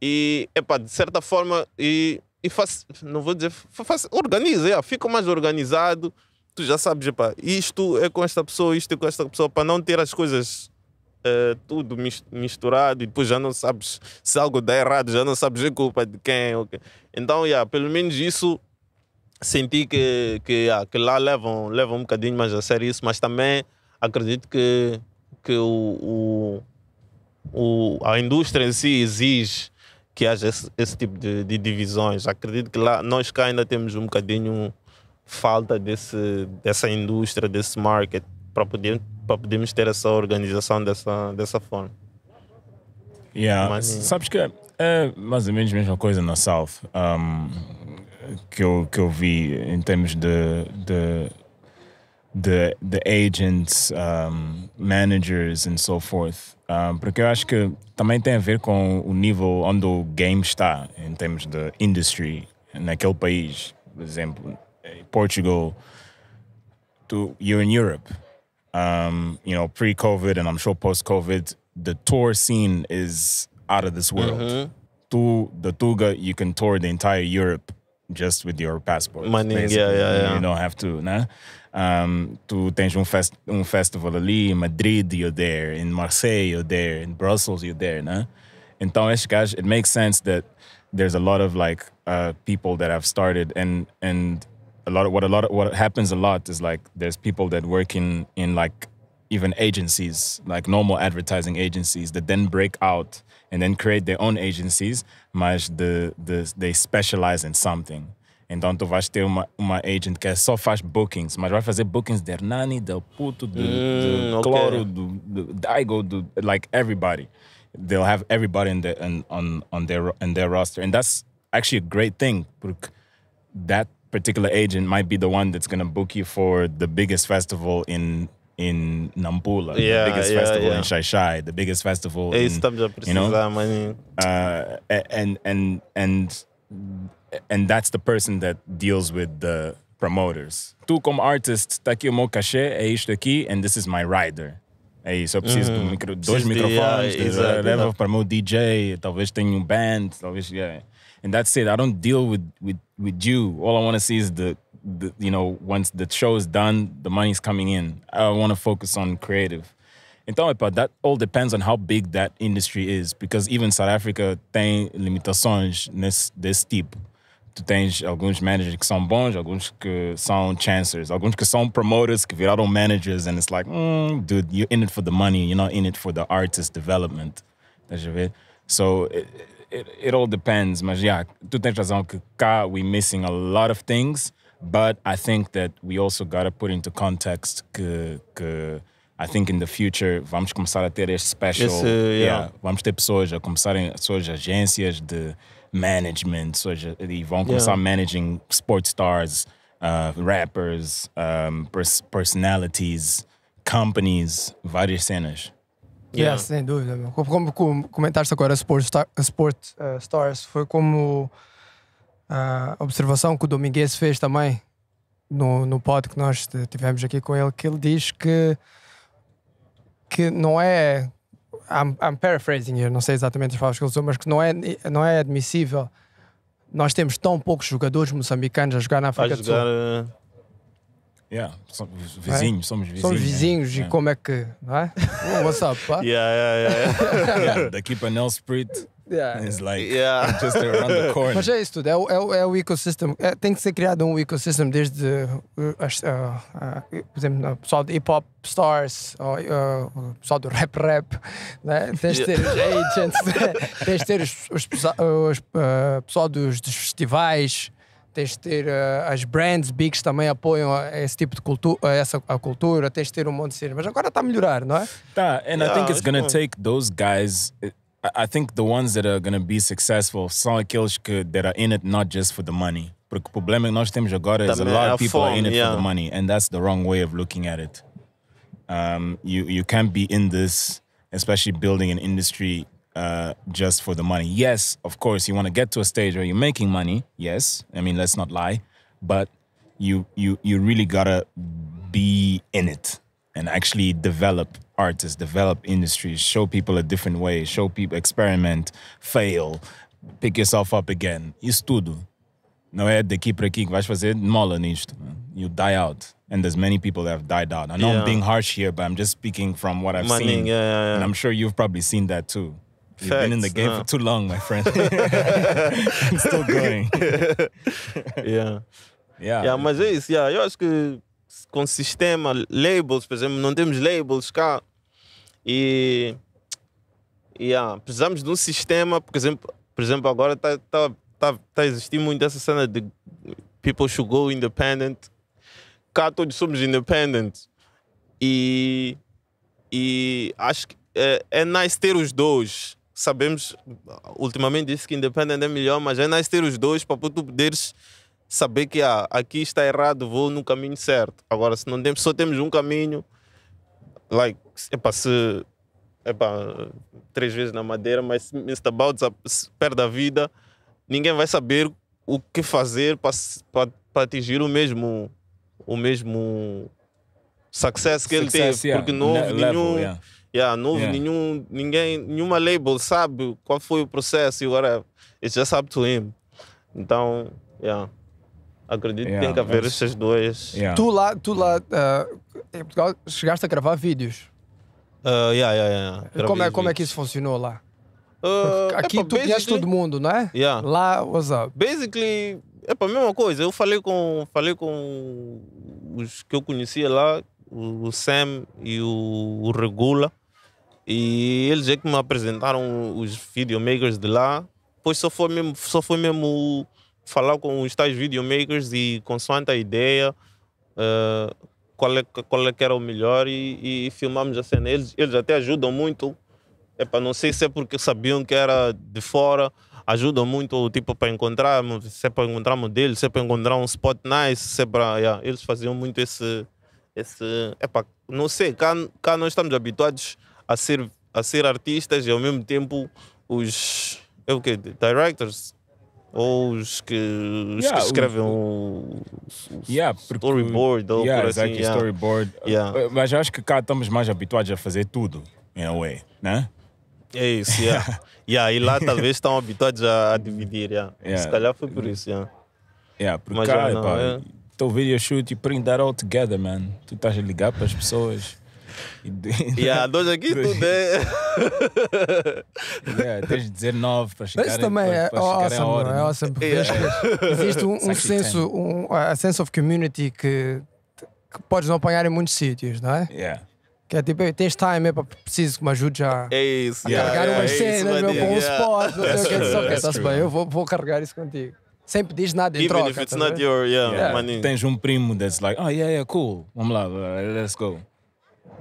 S3: e, epá, de certa forma, e, e faz, não vou dizer, faz, organiza, yeah, fica mais organizado tu já sabes, epá, isto é com esta pessoa, isto é com esta pessoa, para não ter as coisas eh, tudo misturado e depois já não sabes se algo dá errado, já não sabes a culpa de quem. Okay. Então, yeah, pelo menos isso senti que, que, yeah, que lá levam, levam um bocadinho mais a sério isso, mas também acredito que, que o, o, o a indústria em si exige que haja esse, esse tipo de, de, divisões. Acredito que lá nós cá ainda temos um bocadinho falta desse, dessa indústria, desse market para poder, para podermos ter essa organização dessa, dessa forma.
S2: Yeah. Mas, eh,
S1: Sabes que é, é mais ou menos a mesma coisa na South um, que, eu, que eu vi em termos de, de de agents, um, managers and so forth, um, porque eu acho que também tem a ver com o nível onde o game está em termos de industry naquele país, por exemplo, Portugal, tu you're in Europe, Um, you know, pre COVID and I'm sure post COVID, the tour scene is out of this world. Mm-hmm. the Tuga, you can tour the entire Europe just with your passport. Money, yeah, yeah, yeah. You don't have to, nah? Um, tu tens um, fest, um festival ali, em Madrid you're there, in Marseille you're there, in Brussels you're there, né? Então, estes gajos, it makes sense that there's a lot of like uh, people that have started and and a lot of what a lot of what happens a lot is like there's people that work in in like even agencies like normal advertising agencies that then break out and then create their own agencies mas the, the they specialize in something então tu vais ter uma, uma agent que só faz bookings, mas vai fazer bookings de Hernani, del Puto, do, mm, do okay. Cloro, do, do Daigo, do, like everybody. They'll have everybody in, the, in, on, on their, in their roster. And that's actually a great thing, porque that particular agent might be the one that's going to book you for the biggest festival in in Nampula, yeah, the biggest yeah, festival yeah. in Shai Shai, the biggest festival. Hey, in, you know, uh, and and and and that's the person that deals with the promoters. Tu como artist, tá mo o cachê, é isto aqui, and this is my rider. É isso, eu preciso um uhum. de micro, dois Just microfones, yeah, exactly. leva para o meu DJ, talvez tenha um band, talvez... Yeah. And that's it, I don't deal with, with with you. All I want to see is the, the, you know, once the show is done, the money's coming in. I want to focus on creative. In Tawipa, that all depends on how big that industry is because even South Africa tem limitações nesse, desse tipo. Tu tens alguns managers que são bons, alguns que são chancers, alguns que são promoters que viraram managers and it's like, mm, dude, you're in it for the money, you're not in it for the artist development. Estás a ver? So... It, eh, it, it all depends, mas yeah, tu tens razão que cá we missing a lot of things, but I think that we also gotta put into context que, que I think in the future vamos começar a ter este special. Esse, yeah. yeah. vamos ter pessoas a começarem suas agências de management, suas, e vão começar yeah. managing sports stars, uh, rappers, um, pers personalities, companies, várias cenas. É. Yeah. sem
S4: dúvida. Como, como comentaste agora, Sport, eh, Sport uh, Stars, foi como a uh, observação que o Domingues fez também no, no pod que nós tivemos aqui com ele, que ele diz que, que não é. I'm, I'm paraphrasing here, não sei exatamente as palavras que ele usou, mas que não é, não é admissível nós temos tão poucos jogadores moçambicanos a jogar na África jogar, do Sul.
S1: Eh, Yeah, é, é? somos vizinhos, é? somos vizinhos. Somos vizinhos é? e é. como
S4: é que. Não é?
S1: Um WhatsApp, pá. Yeah, yeah, yeah. yeah daqui para Nelspruit. Yeah. It's like yeah. just around the corner. Mas
S4: é isso tudo, é, é, é o ecossistema. É, tem que ser criado um ecossistema desde, uh, uh, uh, por exemplo, o uh, pessoal de hip hop stars, o uh, uh, pessoal do rap rap, né? tens de ter os agents, tens de ter os, os, os pessoal dos, dos festivais, tens de ter uh, as brands bigs também apoiam esse tipo de cultura, essa a cultura, tens de ter um monte de cenas. Mas agora está a melhorar, não é? Tá,
S1: and yeah, I think it's gonna to take those guys. Eh, I think the ones that are gonna be successful são aqueles que that are in it not just for the money. Porque o problema que nós temos agora é a lot of people are in it yeah. for the money, and that's the wrong way of looking at it. Um, you you can't be in this, especially building an industry Uh, just for the money. Yes, of course, you want to get to a stage where you're making money. Yes, I mean let's not lie, but you you you really gotta be in it and actually develop artists, develop industries, show people a different way, show people experiment, fail, pick yourself up again. tudo. Não eh, é daqui para aqui que vais fazer mola nisto. You die out. And there's many people that have died out. I know yeah. I'm being harsh here, but I'm just speaking from what I've Money, seen. Yeah, yeah, and I'm sure you've probably seen that too. You've Facts, been in the game no. for ah. too long, my friend.
S2: I'm still going.
S3: yeah. Yeah. yeah. Mas é isso, yeah. eu acho que com sistema, labels, por exemplo, não temos labels cá. E. Yeah, precisamos de um sistema, por exemplo, por exemplo agora está tá, tá, tá existindo muito essa cena de people should go independent. Cá todos somos independent. E. E acho que é, é nice ter os dois sabemos, ultimamente disse que Independent é melhor, mas é nice ter os dois para tu poderes saber que ah, aqui está errado, vou no caminho certo. Agora, se não temos, só temos um caminho, like, para se, três vezes na madeira, mas ah, se Mr. Baldes perde a vida, ninguém vai saber o que fazer para atingir o mesmo, o mesmo sucesso que ele tem teve, yeah. porque não houve nenhum... Level, yeah Yeah, não houve yeah. nenhum, ninguém, nenhuma label sabe qual foi o processo e whatever. It's just up to him. Então, yeah. Acredito yeah, que tem que haver esses dois. Yeah. Tu
S4: lá, tu lá uh, em Portugal, chegaste a gravar vídeos.
S3: Uh, yeah, yeah, yeah. como, é, como é
S4: que isso funcionou lá?
S3: Uh, aqui epa, tu conheces todo
S4: mundo, não é?
S3: Yeah. Lá, what's up? Basically, é a mesma coisa. Eu falei com, falei com os que eu conhecia lá, o Sam e o Regula. E eles é que me apresentaram os videomakers de lá. Pois só foi mesmo, só foi mesmo falar com os tais videomakers e consoante a ideia, uh, qual, é, qual é que era o melhor e, e filmamos a cena. Eles, eles até ajudam muito. para não sei se é porque sabiam que era de fora, ajudam muito tipo para encontrar, se é para encontrar modelo, se é para encontrar um spot nice, se é para. Yeah, eles faziam muito esse. esse para não sei, cá, cá nós estamos habituados a ser, a ser artistas e ao mesmo tempo os é o quê? directors ou os que, os yeah, que escrevem o, o, yeah, porque, storyboard ou yeah, por assim, exactly, yeah. storyboard. Yeah. Eh, mas
S1: acho que cá estamos mais habituados a fazer tudo, in a way, né? É isso, yeah.
S3: yeah e lá talvez estão habituados a, a dividir, yeah. yeah. se calhar foi por isso. Yeah.
S1: Yeah, porque Mas cá, não, pá, é... teu video shoot, you bring that all together, man. Tu estás a ligar para as pessoas yeah, dois aqui, tudo é. yeah, tens 19 para chegar Isso também é, awesome, hora, é, é? awesome. Yeah. É. Existe um,
S4: um senso, um, a sense of community que, que podes não apanhar em muitos sítios, não é? Yeah. Que é tipo, tens time, é preciso que me ajudes já
S1: é isso, a yeah, carregar yeah, umas é
S4: yeah, cenas, meu, com um spot, não sei o que, só que estás bem, eu vou, vou carregar isso contigo. Sem pedir nada em Even If it's tá not your, yeah, Tens
S1: um primo that's like, oh yeah, yeah, cool, vamos lá, let's go.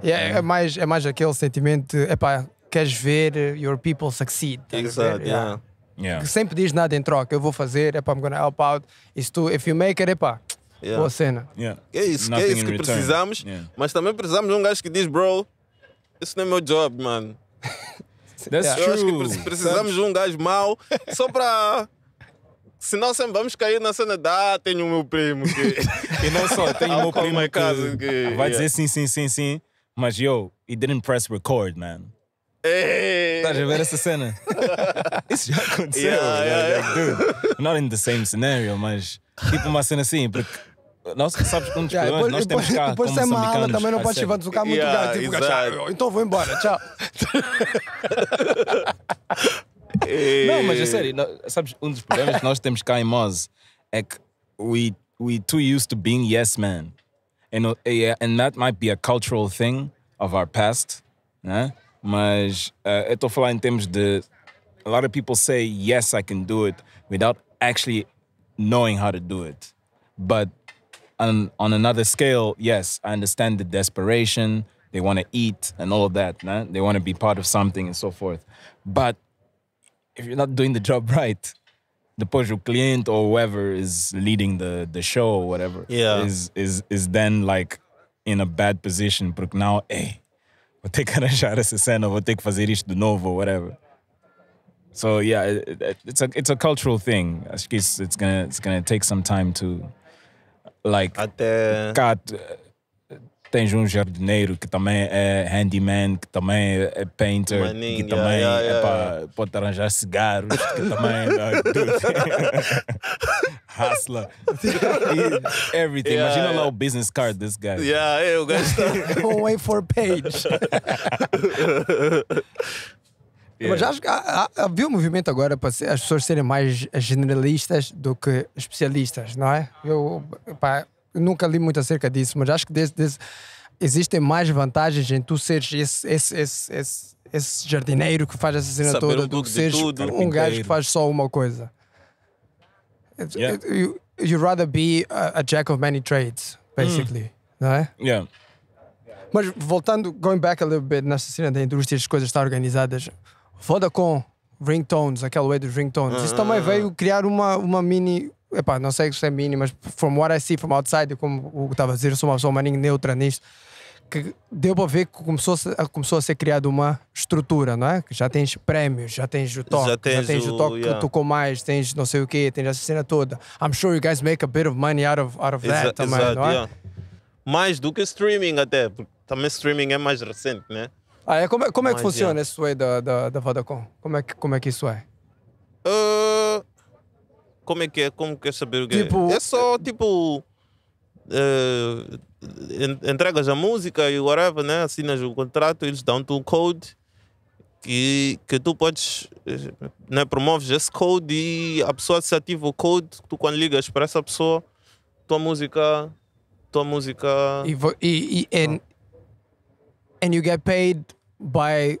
S4: É, é. é, mais, é mais aquele sentimento de, epá, queres ver your people succeed.
S3: Exato,
S1: ver, yeah. yeah. Que
S4: sempre diz nada em troca, eu vou fazer, epá, I'm gonna help out. Isso tu, if you make it, epá,
S3: yeah. boa cena. Yeah. É isso, é Nothing é isso que return. precisamos, yeah. mas também precisamos de um gajo que diz, bro, isso não é meu job, mano. That's yeah. true. Eu acho que precisamos de um gajo mau só para senão sempre vamos cair na cena da ah, tenho o meu primo que... e não só, tenho o meu primo que casa, que... vai yeah. dizer
S1: sim, sim, sim, sim mas yo, he didn't press record, man.
S2: Hey. Estás a ver essa cena? Isso já
S1: aconteceu. Yeah, yeah, yeah. dude, not in the same scenario, mas tipo uma cena assim, porque nós sabes que um dos yeah, problemas nós temos cá. Depois como é uma aula, também não podes tocar muito yeah, Tipo, gato,
S4: então vou embora, tchau.
S1: não, mas é sério, sabes, um dos problemas que nós temos cá em Moz é que we, we too used to being yes man. And, uh, yeah, and that might be a cultural thing of our past, né? Mas uh, eu estou a em termos de. A lot of people say, yes, I can do it, without actually knowing how to do it. But on, on another scale, yes, I understand the desperation. They want to eat and all of that. Né? They want to be part of something and so forth. But if you're not doing the job right, the o client or whoever is leading the the show or whatever yeah. is is is then like in a bad position But now, hey, vou ter que arranjar essa cena, vou ter que fazer isto de novo or whatever. So yeah, it, it, it's a it's a cultural thing. Acho que it's, it's gonna it's gonna take some time to like até cat tens um jardineiro que também é handyman, que também é, é painter, Maninho, que também yeah, yeah, é pra, pode arranjar cigarros, que também é hustler. everything. Yeah, Imagina lá o business card desse guy. Yeah, eu o
S4: um
S2: a for page. Yeah. Mas acho que
S4: havia um movimento agora para as pessoas serem mais generalistas do que especialistas, não é? Eu, pá, nunca li muito acerca disso, mas acho que existem mais vantagens em tu seres esse, esse, esse, esse, esse jardineiro que faz essa cena Saber toda um do que seres tudo, um gajo que faz só uma coisa. Yeah. You, you'd rather be a, a, jack of many trades, basically, mm. não é? Yeah. Mas voltando, going back a little bit nessa cena da indústria, as coisas estão organizadas. com ringtones, aquela way dos ringtones. Isso também ah. veio criar uma, uma mini epá, não sei se é mínimo, mas from what I see from outside, como o estava a dizer, eu sou uma pessoa maninho neutra nisto, que deu para ver que começou a, começou a ser criada uma estrutura, não é? Que já tens prémios, já tens o toque, já tens, já tens o, o, toque yeah. que tocou mais, tens não sei o quê, tens essa cena toda. I'm sure you guys make a bit of money out of, out of that exa também, não é? Yeah.
S3: Mais do que streaming até, porque também streaming é mais recente, né? Ah, é, como, é, como é que Mas, funciona
S4: yeah. esse way da, da, da Vodacom? Como é, que, como é que isso é? Uh,
S3: como é que é? Como quer saber o que é? tipo, é? É só tipo. Uh, entregas a música e whatever, né? assinas o contrato, eles dão-te um code que, que tu podes, eh, né? promoves esse code e a pessoa se ativa o code, tu quando ligas para essa pessoa, tua música, tua música. E,
S4: e, e and, and you get paid by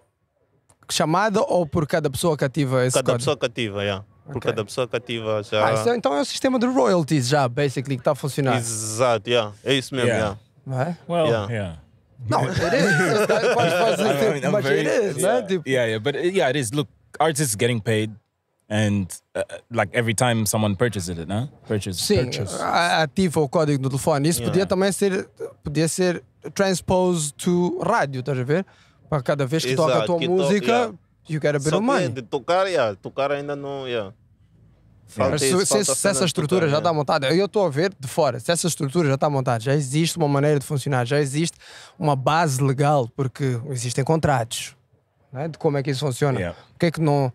S4: chamada ou por cada pessoa que ativa esse cada code? Cada
S3: pessoa que ativa, yeah. Porque okay. cada é pessoa cativa já. Ah, isso, é-
S4: então é o sistema de royalties já, basically, que está a funcionar.
S3: Exato, yeah. é isso mesmo. Yeah. Yeah.
S4: não é? Well, yeah. yeah.
S2: No, it is. I mean, very, it is, yeah.
S1: man. Né? Tipo- yeah, yeah, but uh, yeah, it is. Look, artists getting paid and uh, uh, like every time someone purchases it, né? Purchase, Sim, purchase.
S4: ativa o código do telefone. Isso yeah. podia também ser, podia ser transposed to rádio, estás a ver? Para cada vez que Exato, toca a tua música, yeah jogar a Birumani. De
S3: tocar, yeah, tocar ainda não. Yeah.
S4: Falta Mas isso, se, falta se, se essa estrutura tocar, já está montada, eu estou a ver de fora, se essa estrutura já está montada, já existe uma maneira de funcionar, já existe uma base legal, porque existem contratos né, de como é que isso funciona. Yeah. Por que é que não,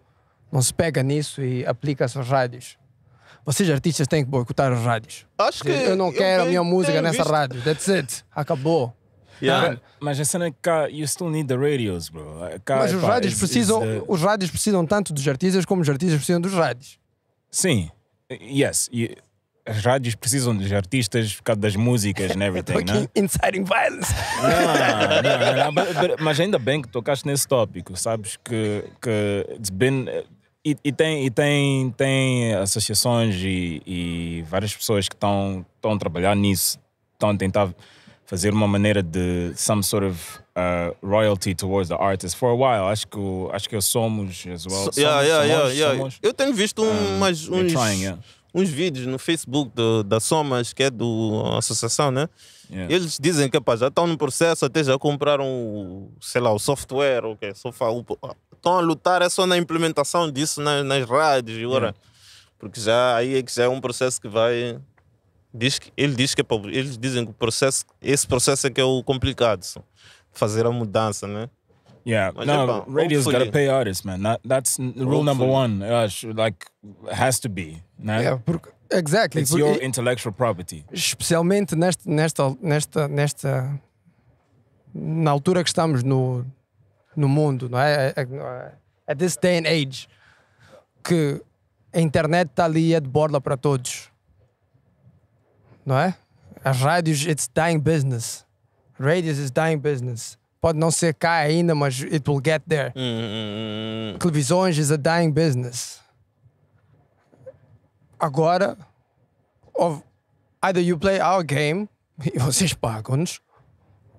S4: não se pega nisso e aplica-se aos rádios? vocês artistas têm que boicotar as rádios.
S1: Acho que eu não quero eu a minha música nessa rádio. That's it. Acabou. Yeah. Mas a cena é que cá, you still need the radios, bro. Cá, mas os, rádios precisam, the...
S4: os rádios precisam tanto dos artistas como os artistas precisam dos rádios.
S1: Sim, yes. as rádios precisam dos artistas por causa das músicas and everything, aqui né? Inciting violence. Ah, não, não, não, mas ainda bem que tocaste nesse tópico, sabes que que it's been e, e tem e tem tem associações e, e várias pessoas que estão estão a trabalhar nisso, estão a tentar fazer uma maneira de some sort of uh, royalty towards the artist for a while. Acho que o, acho que Somos as well. So, yeah, somos, yeah, somos, yeah, somos.
S3: Eu tenho visto um, mais uns, trying,
S1: uns vídeos no Facebook do,
S3: da Somas, que é do associação, né? Eles dizem que pá, já estão no processo, até já compraram, sei lá, o software, o que Estão a lutar é só na implementação disso nas, nas rádios, agora. Porque já aí é que já é um processo que vai Diz que, ele diz que é, eles dizem que o processo, esse processo é que é o complicado, fazer a mudança, né? Yeah, no, radio's hopefully. gotta pay
S1: artists, man. That, that's rule hopefully. number one. Eu uh, acho, like, has to be, né? Yeah, porque, exactly. It's porque, your intellectual property.
S4: Especialmente nesta, nesta, nesta, nesta, na altura que estamos no, no mundo, não é? At é, é, é, this day and age, que a internet está ali é de borla para todos não é? As rádios, it's dying business. Radios is dying business. Pode não ser cá ainda, mas it will get there. Mm -hmm. Televisões is a dying business. Agora, of, either you play our game e vocês pagam-nos,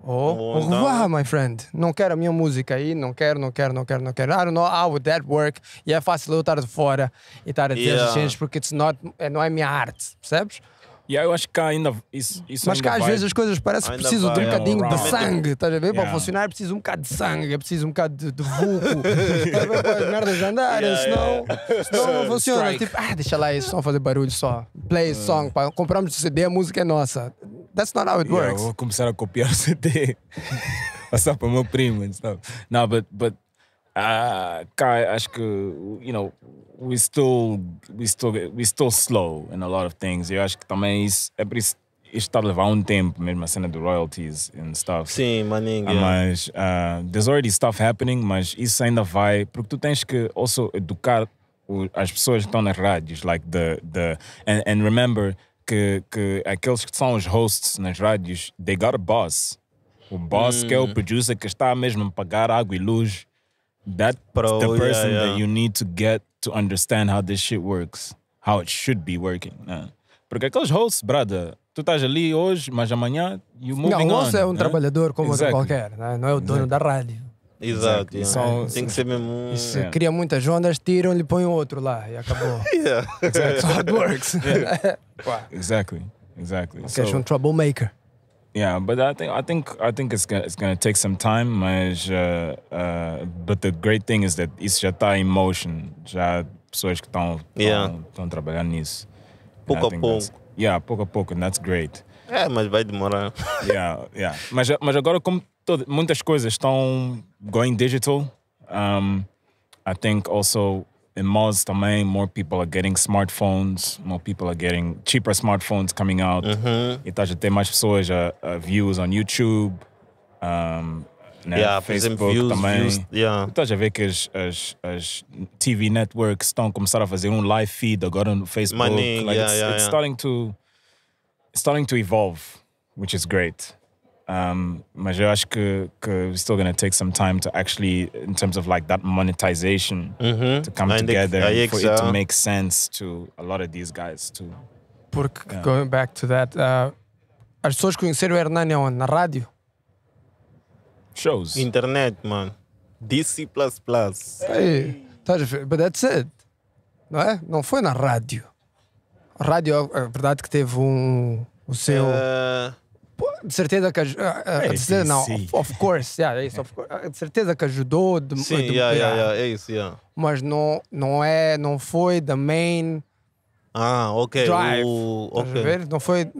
S4: ou,
S2: ou então...
S4: my friend, não quero a minha música aí, não quero, não quero, não quero, não quero. I don't know how would that work. E é fácil eu estar de fora e estar a dizer yeah. porque it's not, eh, não é minha arte, percebes?
S1: E aí eu acho que ainda. Isso, isso Mas cá às vai. vezes as coisas parecem que precisam de um é bocadinho de sangue,
S4: estás a ver? Yeah. Para funcionar é preciso um bocado de sangue, é preciso um bocado de, de vulco, estás a ver? Para as
S1: merdas andarem, yeah, senão, yeah.
S4: senão so, não funciona. Strike. Tipo, ah, deixa lá isso, só fazer barulho só. Play song, pá. compramos o CD, a música é nossa. That's not how it works. vou
S1: começar a copiar o CD. Passar para o meu primo, sabe? Então. Não, but, but uh, ah, Kai, acho que, you know, we still, we still, we still slow in a lot of things. Eu acho que também isso, é por isso está a levar um tempo, mesmo a cena de royalties and stuff. Sim, maninho. Ah, mas, uh, there's already stuff happening, mas isso ainda vai, porque tu tens que also educar o, as pessoas que estão nas rádios, like the, the, and, and remember que, que aqueles que são os hosts nas rádios, they got a boss. O boss que é o hum. producer que está mesmo a pagar água e luz that pro, the person yeah, yeah. that you need to get to understand how this shit works, how it should be working. Né? Porque aqueles hosts, brother, tu estás ali hoje, mas amanhã you moving Não, o host on, é um né?
S4: trabalhador como exactly. qualquer, né? não é o dono exactly. da rádio. Exato. Né? Yeah. São, Tem que ser
S1: mesmo. Isso yeah.
S4: cria muitas ondas, tiram e põem outro lá e acabou. yeah. Exactly. That's it works. Yeah.
S1: Exactly. Exactly. Okay, so, um
S4: troublemaker.
S1: Yeah, but I think I think I think it's gonna it's gonna take some time. Mas uh, uh, but the great thing is that isso já está em motion. Já há pessoas que estão yeah. estão trabalhando nisso.
S3: Pouco a pouco.
S1: Yeah, pouco a pouco, and that's great. É, mas vai demorar. yeah, yeah. Mas mas agora como todas, muitas coisas estão going digital, um, I think also in malls more people are getting smartphones, more people are getting cheaper smartphones coming out. Uhum. has a ter mais pessoas a, a views on YouTube, um, né? yeah, Facebook exemplo, views, também. Views, yeah. a ver que as, as, as, TV networks estão a começar a fazer um live feed agora no Facebook. Money, like yeah, it's, yeah, it's starting to it's starting to evolve, which is great. Um, mas eu acho que, que we're still gonna take some time to actually, in terms of like that monetization, uh to come Ainda together que, for it to make sense to a lot of these guys too.
S4: Porque, yeah. going back to that, uh, as pessoas conheceram o Hernani onde? Na rádio?
S3: Shows. Internet, mano. DC++. Hey,
S4: estás a ver? But that's it. Não é? Não foi na rádio. rádio, é verdade que teve um... O seu... Uh de certeza que ajudou. Ah, ah, é, de certeza, não, sim. of, of course, yeah, é isso, of course, ah, de certeza que ajudou. De, sim, de, yeah, yeah, yeah, é isso, yeah. Mas não, não é, não foi the main ah,
S3: ok. drive. O, okay. Ver?
S4: Não foi.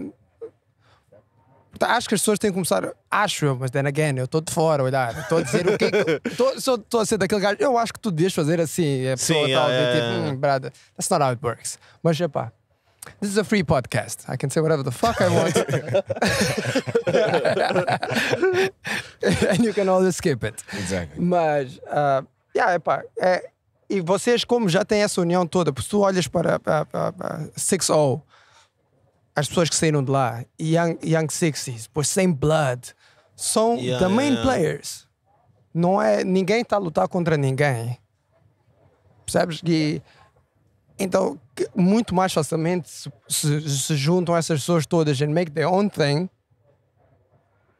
S4: Tá, acho que as pessoas têm que começar, acho eu, mas then again, eu estou de fora a olhar, estou a dizer o que é estou a ser daquele gajo, eu acho que tu devias fazer assim, a pessoa sim, tá tipo, hum, brada, that's not how it works. Mas é pá, this is a free podcast. I can say whatever the fuck I want. and you can always skip it. Exactly. Mas, uh, yeah, epá, é, e vocês, como já têm essa união toda, porque se tu olhas para, para, para, para 6-0, as pessoas que saíram de lá, Young, young 60s, Sem Blood, são yeah, the main yeah. players. Não é, ninguém está a lutar contra ninguém. Percebes? que então, muito mais facilmente se, se, se juntam essas pessoas todas and make their own thing,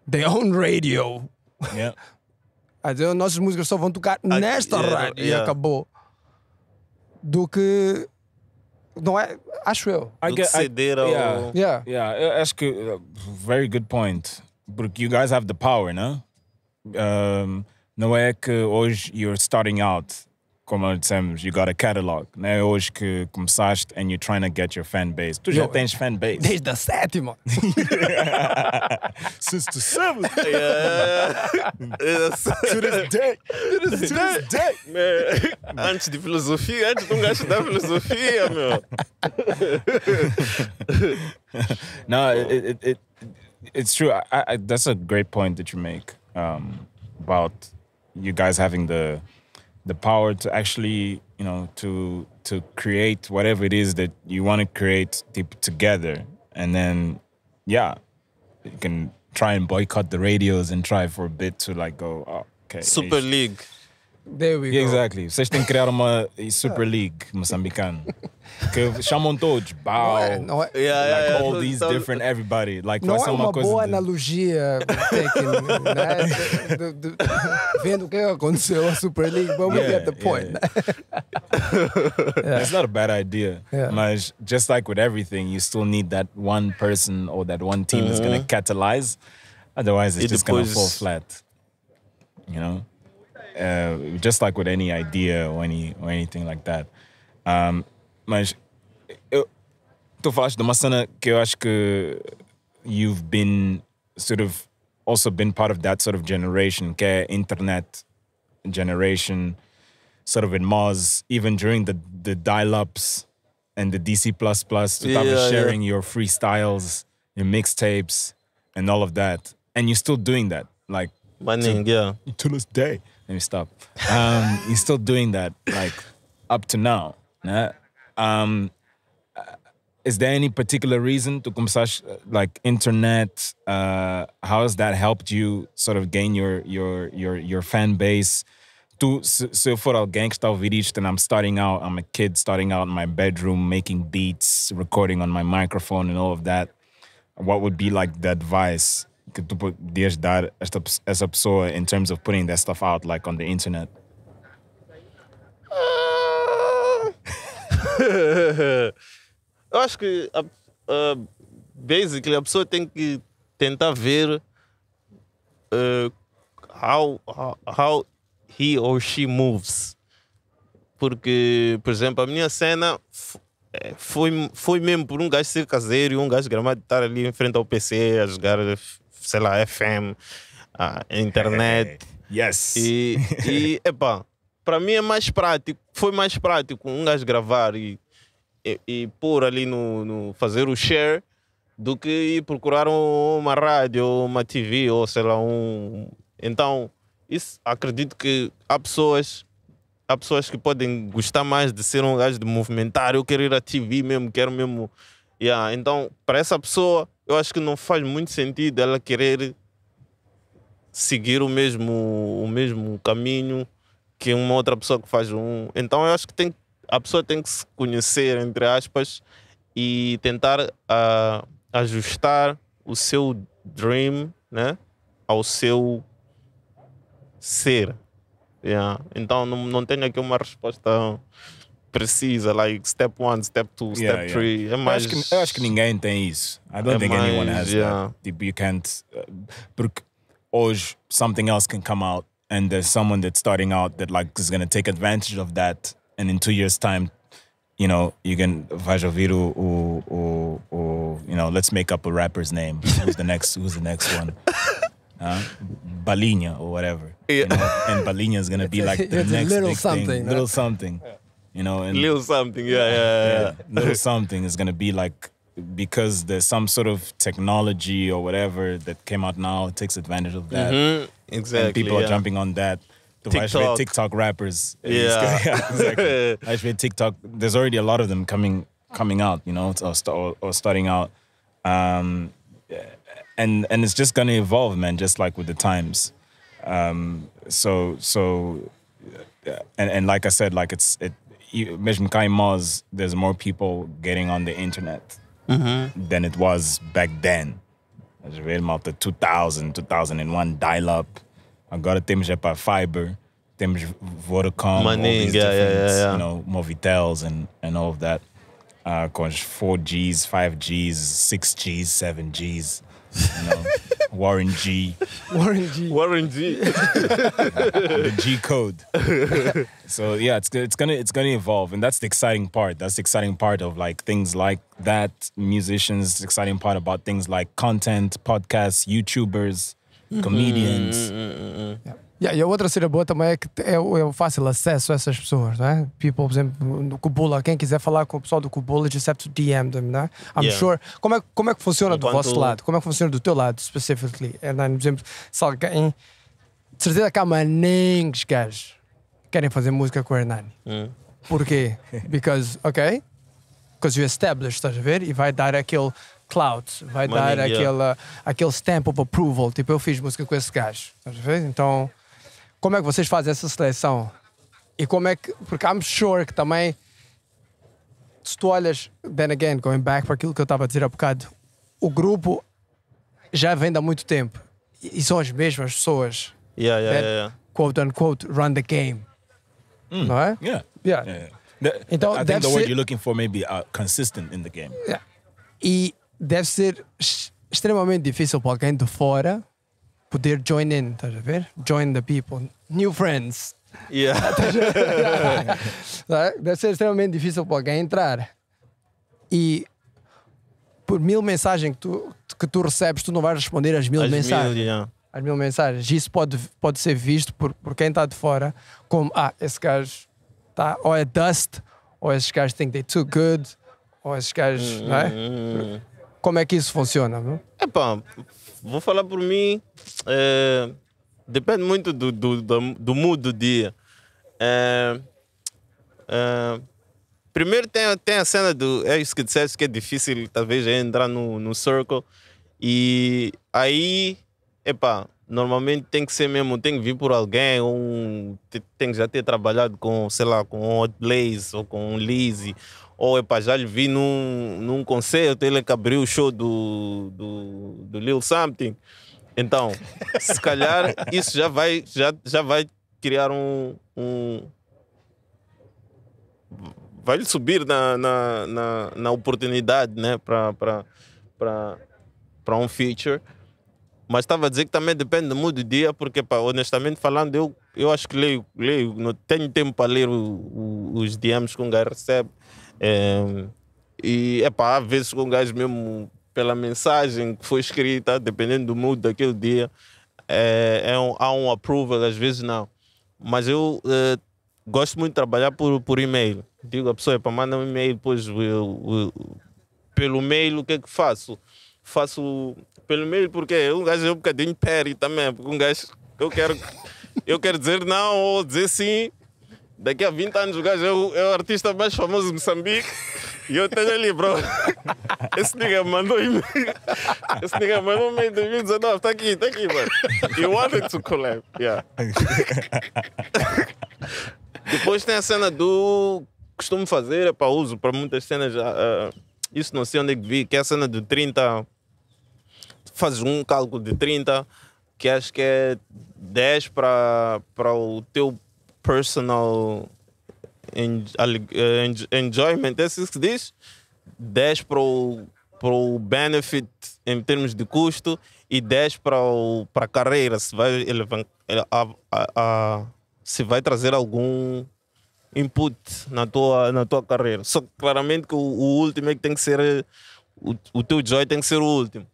S4: their own radio. Yeah. Então, nossas músicas só vão tocar I, ah, nesta yeah, rádio yeah. e acabou. Do que. Não é? Acho eu. Do que ceder ao. Yeah. Yeah.
S1: yeah. Acho que. Uh, very good point. Porque you guys have the power, não? Né? Um, não é que hoje you're starting out. como dissemos, you got a catalog, né? Hoje que começaste and you're trying to get your fan base. Tu já tens fan base. Desde a sétima. Since the seventh. Yeah.
S3: to this day. To this day. Man. Antes de filosofia, antes de um gajo da filosofia, meu.
S1: no, it, it, it, it's true. I, I, that's a great point that you make um, about you guys having the the power to actually you know to to create whatever it is that you want to create together and then yeah you can try and boycott the radios and try for a bit to like go oh, okay super league there we go. Exactly. Vocês têm que criar uma Super League moçambicana. que chamam um todos, Bow. não é, não é. Yeah, like yeah, all yeah. these so, different everybody. Like, não é uma, uma boa
S4: de... analogia taken,
S1: né? do,
S4: do, do, vendo o que aconteceu Super League, but we get the point.
S1: It's not a bad idea. Mas just like with everything, you still need that one person or that one team uh -huh. that's going to uh-huh. catalyze. Otherwise, it's just going to fall flat. You know? uh, just like with any idea or any or anything like that. Um, mas tu falaste de uma cena que eu acho que you've been sort of also been part of that sort of generation, que é internet generation, sort of in Mars, even during the the dial-ups and the DC plus plus, tu estavas yeah, sharing yeah. your freestyles, your mixtapes, and all of that, and you're still doing that, like. My name, to, yeah. To this day let me stop. Um, he's still doing that, like up to now. Nah? Um, uh, is there any particular reason to come such uh, like internet? Uh, how has that helped you sort of gain your your your your fan base? To so for a gangsta virich, and I'm starting out. I'm a kid starting out in my bedroom, making beats, recording on my microphone, and all of that. What would be like the advice que tu podias dar esta, essa pessoa in terms of putting that stuff out like on the internet?
S3: Uh... Eu acho que a, uh, basically a pessoa tem que tentar ver uh, how, how, he or she moves. Porque, por exemplo, a minha cena é, foi, foi mesmo por um gajo ser caseiro e um gajo gramado estar ali em frente ao PC a jogar sei lá, FM, a ah, internet. yes! E, e epá, para mim é mais prático, foi mais prático um gajo gravar e, e, e pôr ali no, no, fazer o share do que ir procurar uma rádio, uma TV ou sei lá, um. Então, isso acredito que há pessoas há pessoas que podem gostar mais de ser um gajo de movimentar, eu quero ir à TV mesmo, quero mesmo. Yeah, então, para essa pessoa, eu acho que não faz muito sentido ela querer seguir o mesmo, o mesmo caminho que uma outra pessoa que faz um. Então eu acho que tem, a pessoa tem que se conhecer, entre aspas, e tentar uh, ajustar o seu dream né, ao seu ser. Yeah. Então não, não tenho aqui uma resposta precisa, like step one, step two, step yeah, three. É mais... eu, acho que,
S1: eu acho que ninguém tem isso. I don't é think mais, anyone has yeah. that. Tipo, you can't. Uh, porque hoje something else can come out and there's someone that's starting out that like is going to take advantage of that and in two years time you know you can vais ouvir o, o, o, o you know let's make up a rapper's name who's the next who's the next one uh, Balinha or whatever yeah. you know? and Balinha is going to be like the next little something, thing, little something yeah you know, and little something, yeah, yeah, yeah. little something is gonna be like because there's some sort of technology or whatever that came out now takes advantage of that. Mm-hmm.
S3: Exactly, and people yeah. are jumping
S1: on that. TikTok. TikTok rappers. Yeah, yeah exactly. Actually, TikTok. There's already a lot of them coming coming out, you know, or, or, or starting out. Um, and and it's just gonna evolve, man. Just like with the times. Um, so so, uh, and and like I said, like it's it Mishmkai Maz, there's more people getting on the internet mm-hmm. than it was back then. As we about the 2000, 2001 dial up. got a já para fiber, temos Vodacom, Money, all these yeah, yeah, yeah, yeah. you know, Movitels and, and all of that. Uh, 4Gs, 5Gs, 6Gs, 7Gs. You know, Warren G.
S3: Warren G. Warren G.
S1: the G code. so yeah, it's it's gonna it's gonna evolve, and that's the exciting part. That's the exciting part of like things like that. Musicians, exciting part about things like content, podcasts, YouTubers, mm-hmm. comedians. Mm -hmm. yep.
S4: Yeah, e a outra cena boa também é que é, o é fácil acesso a essas pessoas, né? People, por exemplo, no Cubula, quem quiser falar com o pessoal do Cubula, just have to DM them, né? I'm yeah. sure. Como é, como é que funciona Enquanto... do vosso lado? Como é que funciona do teu lado, specifically? Hernani, por exemplo, se alguém. De certeza que há maninhos gajos querem fazer música com o Hernani. Hum. Porquê? Because, ok? Because you establish, estás a ver? E vai dar aquele clout, vai dar aquele, aquele stamp of approval. Tipo, eu fiz música com esse gajo, estás a ver? Então. Como é que vocês fazem essa seleção? E como é que. Porque I'm sure que também. Se tu olhas, then again, going back para aquilo que eu estava a dizer há bocado, o grupo já vem há muito tempo e são as mesmas pessoas. Yeah, yeah, that, yeah, yeah. Quote unquote, run the game. Mm. Não é?
S1: Yeah. yeah. yeah, The, então, I think the word ser... you're looking for maybe are uh, consistent in the game. Yeah.
S4: E deve ser extremamente difícil para alguém de fora poder join in, estás a ver? Join the people, new friends.
S2: Yeah.
S4: Tá Deve ser extremamente difícil para alguém entrar. E por mil mensagens que tu, que tu recebes, tu não vais responder às mil as mensagens. Mil, yeah. As mil mensagens. Isso pode, pode ser visto por, por quem está de fora como: ah, esse gajo tá, ou é dust, ou esses gajos think they're too good, ou esses gajos. Mm -hmm. não é? Hum,
S2: hum, hum.
S4: Como é que isso funciona? Não?
S3: É pá, vou falar por mim, é, depende muito do, do, do, do mood do dia. É, é, primeiro tem, tem a cena do. É isso que disseste que é difícil, talvez, entrar no, no circle. E aí, epá, normalmente tem que ser mesmo, tem que vir por alguém, um, tem que já ter trabalhado com, sei lá, com um Hot Blaze ou com um Lizzy, ou epa, já lhe vi num, num concerto, ele é que abriu o show do, do, do Lil Something. Então, se calhar isso já vai, já, já vai criar um, um vai lhe subir na, na, na, na oportunidade, né, para um feature. Mas estava a dizer que também depende muito do dia, porque, pá, honestamente falando, eu, eu acho que leio, leio, não tenho tempo para ler o, o, os DMs que um gajo recebe. É, e, é pá, às vezes com um gajo mesmo, pela mensagem que foi escrita, dependendo do mood daquele dia, é, é um, há um approval, às vezes não. Mas eu é, gosto muito de trabalhar por, por e-mail. Digo à pessoa, para mandar um e-mail, depois eu, eu, pelo e-mail o que é que faço? faço pelo meio, porque eu, um gajo é um bocadinho peri também, porque um gajo, eu quero, eu quero dizer não ou dizer sim. Daqui a 20 anos o gajo é o, é o artista mais famoso de Moçambique e eu tenho ali, bro. Esse nigga mandou e-mail. Esse nigga mandou e-mail em 2019. Tá aqui, tá aqui, mano. You wanted to collab. Yeah. Depois tem a cena do. Costumo fazer, é para uso para muitas cenas. Uh, isso não sei onde é que vi, que é a cena do 30 fazes um cálculo de 30, que acho que é 10 para o teu personal eh, enjoyment, é isso assim que se diz? 10 para o, para o benefit em termos de custo e 10 para, o, para a carreira, se vai, ele, eh, a, a, a, se vai trazer algum input na tua, na tua carreira. Só que claramente que o, o último é que tem que ser, eh, o, o teu joy tem que ser o último.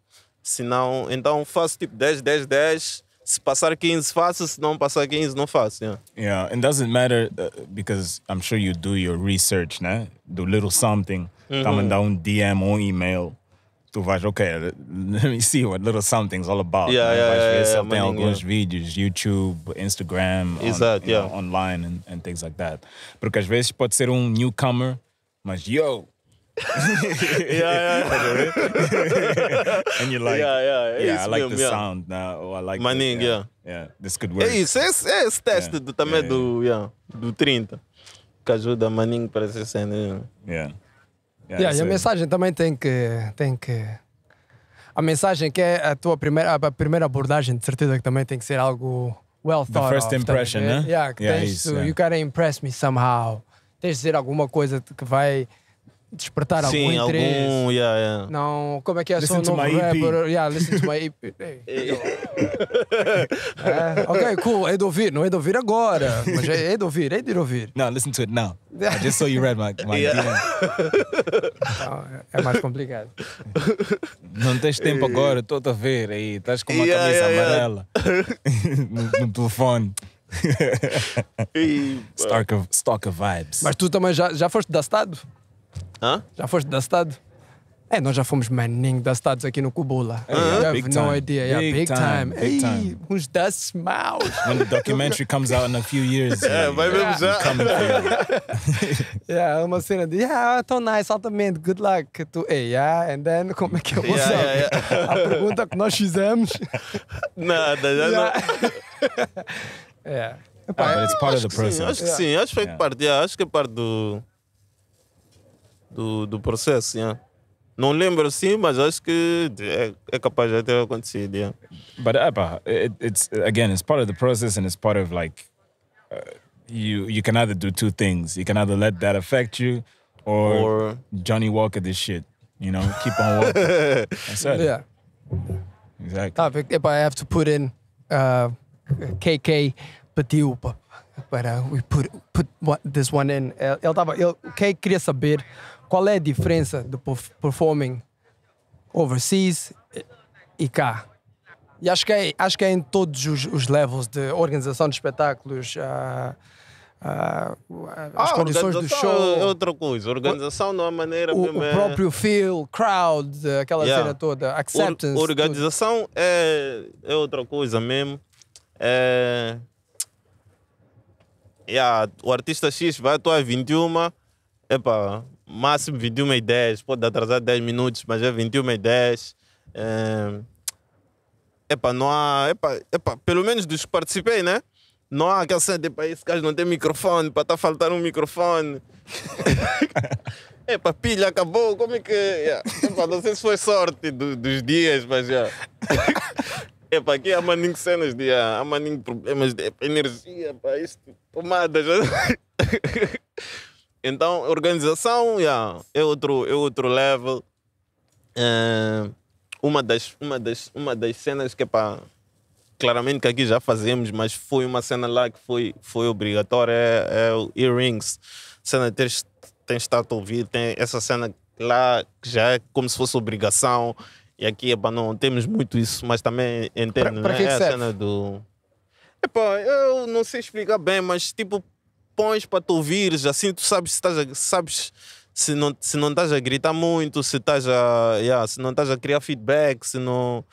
S3: Se não, então faço tipo 10, 10, 10. Se passar 15, faço. Se não passar 15, não faço. Yeah,
S1: yeah and doesn't matter uh, because I'm sure you do your research, né? Do little something. Uhum. Tá mandando um DM ou um e-mail. Tu vais, ok, let me see what little something's all about. Yeah, né? yeah, vais ver yeah, se yeah, tem alguns vídeos, YouTube, Instagram, Exato, on, yeah. know, online and, and things like that. Porque às vezes pode ser um newcomer, mas yo,
S2: yeah, yeah.
S1: and you're like, yeah, yeah, yeah. I like mesmo, the yeah. sound now. Oh, I like yeah. yeah. This could work. É isso, é, é
S3: esse teste yeah. do, também yeah, do, yeah, do 30 que ajuda maninho para ser cena. Yeah. Yeah, e a mensagem
S4: também tem que, tem que. A mensagem que é a tua primeira, a primeira abordagem, de certeza que também tem que ser algo well thought The first of, tá impression, né? Yeah, que yeah, tens, isso, yeah. You gotta impress me somehow. Tens de dizer alguma coisa que vai despertar algum Sim, interesse. Algum, yeah, yeah. Não, como é que é? Listen Sou um novo rapper. Yeah, listen to my EP. é, ok, cool. é de ouvir. Não é de ouvir agora. Mas é de ouvir. é de ouvir. Não, listen to it now. I just saw you read
S1: my, my yeah. Não, é mais complicado. Não tens tempo agora. Estou a ver aí. Estás com uma yeah, camisa amarela no, no telefone. Stark of, stock of vibes. Mas tu
S4: também já, já foste Estado? Hã? Já foste dustado? É, nós já fomos maninho dustados aqui
S1: no Cubula. Uh -huh. have big no time. idea. Yeah, big, big time. Big time.
S4: uns dust maus.
S1: When the documentary comes out in a few years. yeah, é, vai mesmo já.
S4: yeah, uma cena de, yeah, tão nice, altamente, good luck. Tu, hey, yeah, and then, como é que eu vou yeah, yeah, yeah, A pergunta que nós fizemos.
S3: Nada, já não. yeah. Epá,
S1: ah, but it's part acho
S4: que sim, acho que foi
S3: parte, acho que é parte do... do, do processo. Yeah. Não lembro sim, mas acho que é, é capaz de ter acontecido. Yeah. But epa,
S1: eh, it, it's again, it's part of the process and it's part of like uh, you you can either do two things. You can either let that affect you or, or... Johnny Walker this shit. You know, keep on walking. That's it. Yeah.
S4: Exactly. Topic. If I have to put in uh, KK Badiupa, but uh, we put put one, this one in. Ela tava, eu, quem queria saber Qual é a diferença do performing overseas e cá? E acho que é, acho que é em todos os, os levels de organização de espetáculos. Uh, uh, as ah, condições do show. É
S3: outra coisa, organização não é maneira. O, o é próprio
S4: feel, crowd, aquela yeah. cena toda, acceptance.
S3: organização é, é outra coisa mesmo. É... Yeah, o artista X vai atuar às 21, epa, máximo 21 e 10, pode atrasar 10 minutos, mas é 21 e 10. É... Epa, não há. Epa, epa, pelo menos dos que participei, né? Não há aquela cena de tipo, esse gajo não tem microfone, para estar tá faltando um microfone. Epa, pilha acabou, como é que. É? Yeah. Epa, não sei se foi sorte do, dos dias, mas já. Yeah. Epa, aqui há maninho cenas de. Há maninho problemas de epa, energia, pá, isto, tomadas. Então, organização yeah, é, outro, é outro level. É, uma, das, uma, das, uma das cenas que é para. Claramente que aqui já fazemos, mas foi uma cena lá que foi, foi obrigatória, é, é o Earrings. Cena que tem estado a ouvir, tem essa cena lá que já é como se fosse obrigação. E aqui, é para não temos muito isso, mas também entendo, pra, pra né? que é que a serve? cena do. Epá, eu não sei explicar bem, mas tipo, pões para tu ouvires, assim tu sabes se estás sabes se não se não estás a gritar muito, se estás a yeah, se não estás a criar feedback, se não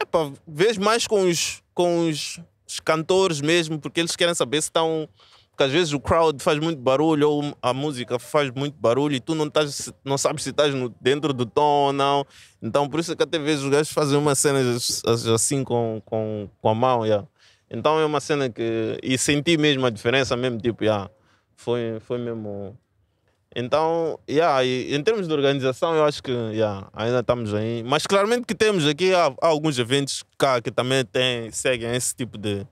S3: epa, vês mais com os com os, os cantores mesmo, porque eles querem saber se estão porque às vezes o crowd faz muito barulho ou a música faz muito barulho e tu não, estás, não sabes se estás dentro do tom ou não. Então por isso é que até vezes os gajos fazem umas cenas assim com, com, com a mão. Yeah. Então é uma cena que. E senti mesmo a diferença, mesmo tipo, yeah, foi, foi mesmo. Então, yeah, em termos de organização, eu acho que yeah, ainda estamos aí. Mas claramente que temos aqui, há, há alguns eventos cá que também tem, seguem esse tipo de.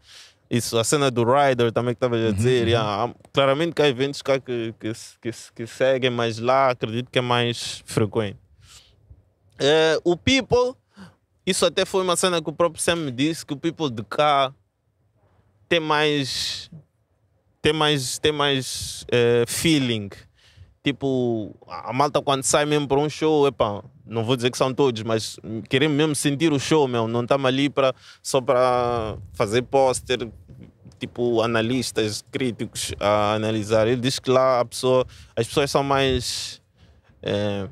S3: Isso, a cena do Rider também que estava a uhum, dizer. Uhum. Yeah, claramente que há eventos cá que, que, que, que seguem, mas lá acredito que é mais frequente. Eh, o People, isso até foi uma cena que o próprio Sam me disse, que o People de cá ter mais. ter mais. ter mais eh, feeling. Tipo, a malta quando sai mesmo para um show, epá, não vou dizer que são todos, mas queremos mesmo sentir o show, meu. Não estamos ali para só para fazer póster, tipo, analistas, críticos a analisar. Ele diz que lá a pessoa, as pessoas são mais. Eh,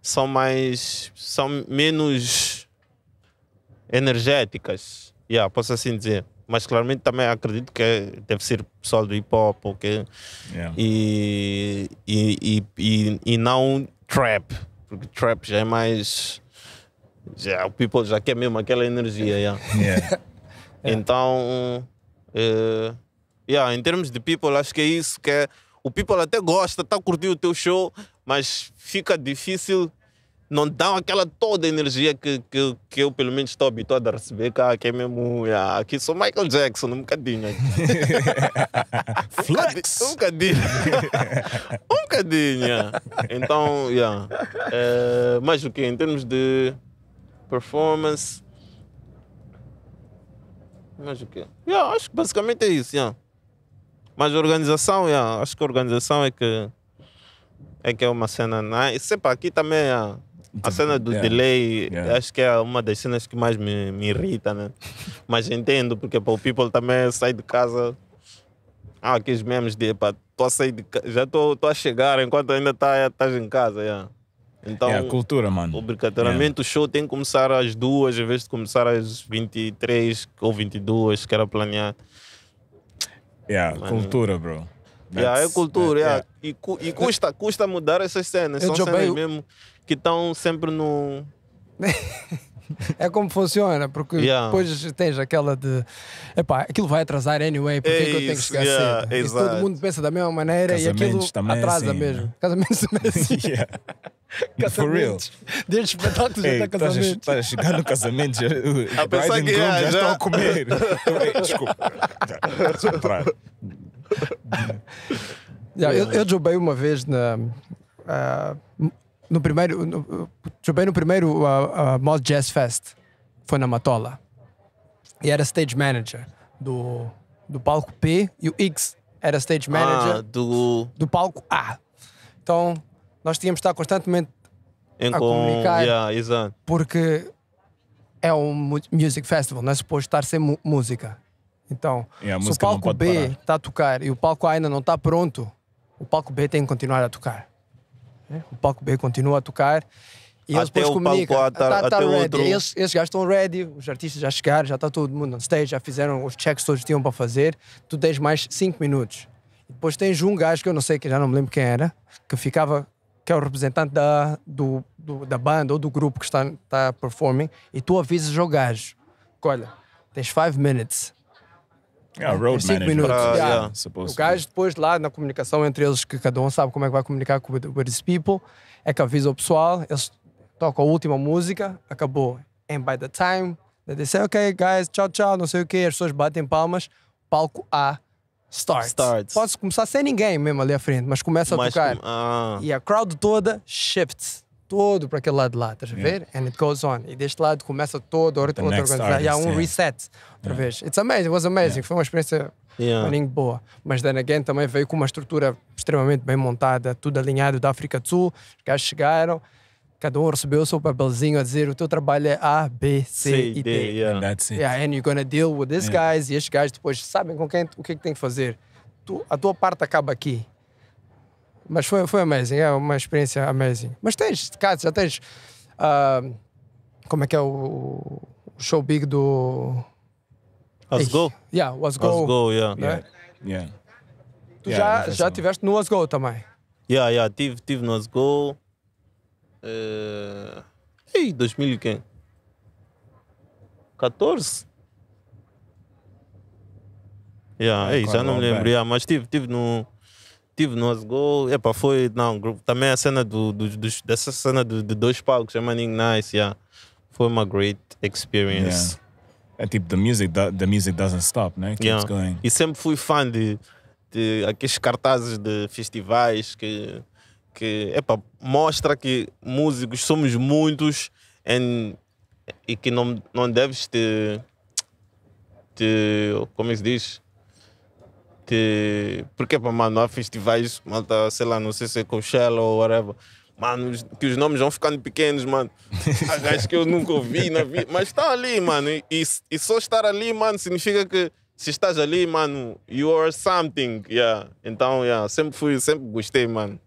S3: são mais. são menos energéticas. Yeah, posso assim dizer mas claramente também acredito que é, deve ser pessoal do hip hop okay? É, yeah. e, e, e, e, não trap, porque trap já é mais. Já, o people já quer mesmo aquela energia. Yeah. yeah. É. então, uh, yeah, em termos de people, acho que é isso que é. O people até gosta, está curtindo o teu show, mas fica difícil não dão aquela toda energia que, que, que eu, pelo menos, estou habituado a receber cá, ah, que é mesmo. aqui ah, sou Michael Jackson, um bocadinho. Né?
S2: Flex! Um bocadinho.
S3: um bocadinho. Então, yeah. É, mais o que? Em termos de performance. Mais o que? Yeah, acho que basicamente é isso. Yeah. Mas organização, yeah, acho que a organização é que. É que é uma cena nice. Sepa, aqui também. Yeah a cena do yeah. delay, yeah. acho que é uma das cenas que mais me, me irrita, né? Mas entendo, porque para o people também sai de casa. Ah, aqueles memes de, pá, a sair de casa, já estou a chegar enquanto ainda tá, estás tá em casa, yeah. Então, é a cultura,
S1: mano. Obrigatoriamente
S3: yeah. o show tem que começar às duas, em vez de começar às 23 ou 22, que era planeado. É, yeah, cultura, bro. É yeah, é cultura, yeah. E, cu, e, custa, custa mudar essas cenas, eu são cenas mesmo que estão sempre no.
S4: é como funciona, porque yeah. depois tens aquela de epá, aquilo vai atrasar anyway, porque é que eu é tenho que chegar yeah, cedo? Exactly. todo mundo pensa da mesma maneira e aquilo também atrasa assim, mesmo. Né? Casamentos também assim.
S1: Yeah. For real. Desde espetáculos Ei, até casamento. Estás a chegar no casamento, a pensar que é, já, já estão a comer.
S2: Desculpa. Já, eu, eu
S4: jobei uma vez na. Uh, no primeiro. No, no primeiro uh, uh, Mod Jazz Fest. Foi na Matola. E era stage manager do, do palco P e o X era stage ah, manager ah, do... do palco A. Então nós tínhamos de estar constantemente em a com... comunicar. Yeah, exactly. Porque é um music festival, não é suposto estar sem música. Então, yeah, se o palco B está a tocar e o palco A ainda não está pronto, o palco B tem que continuar a tocar. Né? O palco B continua a tocar. E até depois comunicam. Palco tá-, ah, tá, tá Outro... Eles, eles já estão ready, os artistas já chegaram, já está todo mundo on stage, já fizeram os checks todos que tinham para fazer. Tu tens mais 5 minutos. E depois tens um gajo que eu não sei, que já não me lembro quem era, que ficava, que é o representante da, do, do, da banda ou do grupo que está, está performing, e tu avisas ao gajo: olha, tens 5 minutes
S2: Yeah, é, road cinco minutos. Pra, ah, yeah. Yeah, o gajo
S4: depois lá na comunicação entre eles, que cada um sabe como é que vai comunicar com with people, é que avisa o pessoal, eles tocam a última música, acabou. And by the time they say, ok guys, tchau, tchau, não sei o quê, as pessoas batem palmas, palco A Starts. Pode começar sem ninguém mesmo ali à frente, mas começa mas, a tocar. Ah. E a crowd toda shifts todo para aquele lado de lá, estás a ver? Yeah. And it goes on. E deste lado começa todo outra, outra organização. E há um yeah. reset, outra yeah. vez. It's amazing, it was amazing. Foi uma experiência yeah. boa. Mas then again também veio com uma estrutura extremamente bem montada, tudo alinhado da África do Sul. Os caras chegaram, cada um recebeu o seu papelzinho a dizer o teu trabalho é A, B, C, C e D. D. Yeah. And that's it. Yeah, and you're gonna deal with these guys. E estes guys depois sabem com quem, o que é que tem que fazer. Tu, a tua parte acaba aqui. Mas foi, foi amazing, é uma experiência amazing. Mas tens, cá, já tens. Uh, como é que é o, o show big do. Asgo? Yeah,
S3: o yeah. Né? yeah. yeah.
S4: Tu yeah, já, já tiveste no Go também?
S3: Yeah, yeah, tive, tive no Asgo. Uh, eh, ei, 2014? Yeah, ei, já não me lembro, yeah, mas tive, tive no tive no Asgol. Epá, foi. Não, grupo. Também a cena do, do, do dessa cena do, de dois palcos, é Manning Nice, yeah.
S1: Foi uma great experience. Yeah. É tipo, the music, the music doesn't stop, né? keeps yeah. going.
S3: E sempre fui fã de, de aqueles cartazes de festivais que, que epa, mostra que músicos somos muitos and, e que não, não deves te, te. Como é que se diz? que. Porque, é mano, há festivais, malta, sei lá, não sei se é Coachella ou whatever. Mano, que os nomes vão ficando pequenos, mano. acho que eu nunca ouvi na vida. Mas está ali, mano. E, e só estar ali, mano, significa que se estás ali, mano, you are something. Yeah. Então, yeah, sempre fui, sempre gostei, mano.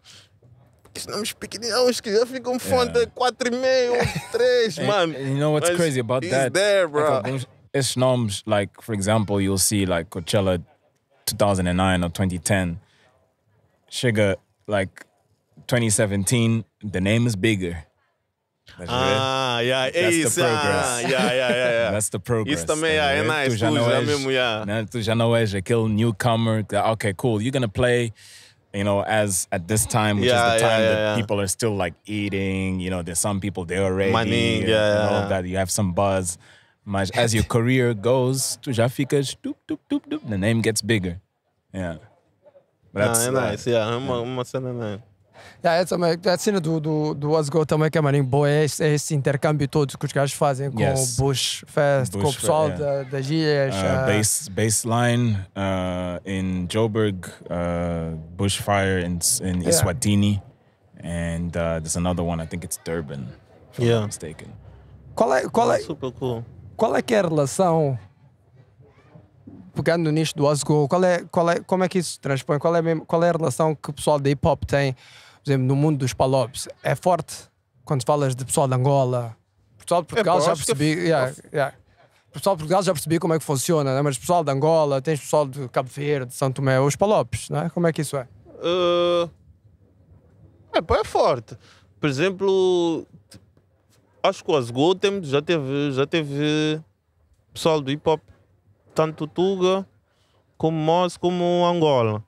S3: Os nomes pequeninos que já ficam fonte e meio, três, mano. You know what's Mas crazy about that? There, bro. Like,
S1: alguns, esses nomes, like, for example, you'll see, like, Coachella 2009 or 2010. Sugar, like 2017, the name is bigger.
S2: Ah, yeah,
S1: that's é isso. Ah, yeah, yeah, yeah, yeah. That's the progress. Isso também yeah, é nice. Tu já, não és, mesmo, yeah. né? tu já não és aquele newcomer. Ah, okay, cool. You're gonna play, you know, as at this time, which yeah, is the time yeah, that people are still like eating. You know, there's some people there already Money, yeah, that. You have some buzz. Mas as your career goes, tu já ficas tup, tup, tup, tup, the name gets bigger. Yeah. That's, não, é uh, nice, uh,
S3: yeah, é uma, uma cena
S4: nice. Yeah, é a cena do, do, do Let's Go também que é maninho boa, é esse, é esse intercâmbio todo que os gajos fazem com yes. o Bush Fest, Bush com o pessoal Fest, yeah. da, das ilhas. Uh, uh, base,
S1: baseline uh, in Joburg, uh, Bushfire in, in Iswatini, yeah. and uh, there's another one, I think it's Durban, if yeah. I'm not mistaken.
S4: Qual é, qual é, super cool. qual é que é a relação, pegando nisto do Osgo, qual é, qual é, como é que isso se transpõe? Qual é, qual é a relação que o pessoal da hip hop tem, por exemplo, no mundo dos palopes? É forte quando falas de pessoal de Angola? Pessoal de Portugal é, já percebi. Que... Yeah, yeah. Pessoal de Portugal já percebi como é que funciona, né? mas pessoal de Angola, tens pessoal de Cabo Verde, São Tomé, os palopes, né? como é que isso é? Uh...
S3: Eh, é, pá, é forte. Por exemplo, acho que o Asgotem já teve, já teve pessoal do hip hop, tanto Tuga como Moz, como Angola.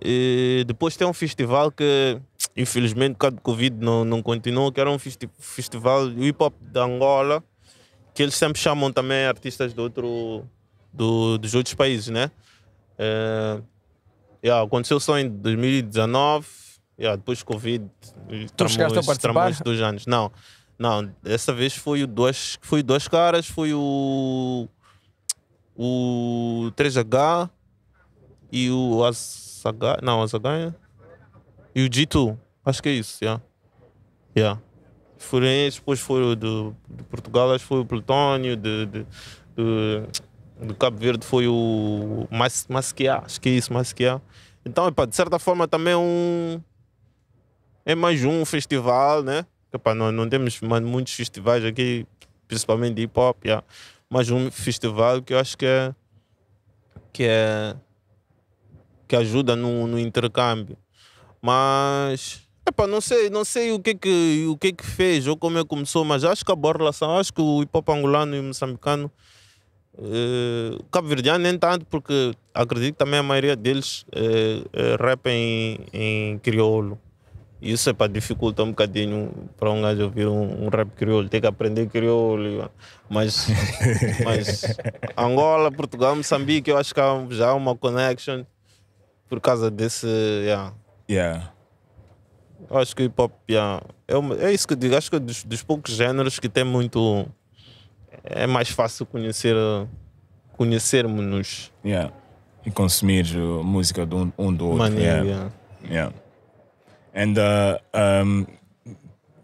S3: E depois tem um festival que, infelizmente, por causa do Covid não, não continuou, que era um festi festival do hip hop de Angola, que eles sempre chamam também artistas de outro, do, dos outros países, né? É, yeah, aconteceu só em 2019, yeah, depois Covid, tu chegaste a participar? dois anos. Não, não, dessa vez foi o dois, foi dois caras, foi o o 3H e o Azaga, não, Azaganha é? e o Dito, acho que é isso, yeah. Yeah. Foram depois foi o de, Portugal, acho que foi o Plutónio, de, de, de, Cabo Verde foi o Mas, Masquiá, acho que é isso, Masquiá. Então, epa, de certa forma também um é mais um festival, né? Epá, não, não temos mano, muitos festivais aqui, principalmente de hip hop, yeah. mas um festival que eu acho que é que, é, que ajuda no, no intercâmbio. Mas epá, não sei, não sei o que é que o que é que fez ou como é que começou, mas acho que a boa relação, acho que o hip hop angolano e moçambicano Uh, eh, cabo verdeano nem tanto, porque acredito que também a maioria deles uh, eh, uh, eh, rap em, em crioulo. Isso é para dificultar um bocadinho para um gajo ouvir um, um rap crioulo, tem que aprender crioulo. Mas, mas Angola, Portugal, Moçambique, eu acho que há já uma connection por causa desse. Yeah. yeah. Eu acho que hip hop yeah, é, uma, é isso que eu digo. Acho que é dos, dos poucos géneros que tem muito. É mais fácil conhecer conhecermos-nos.
S1: Yeah. E consumir uh, música de um, um do outro. Mania, yeah. yeah. yeah. And uh, um,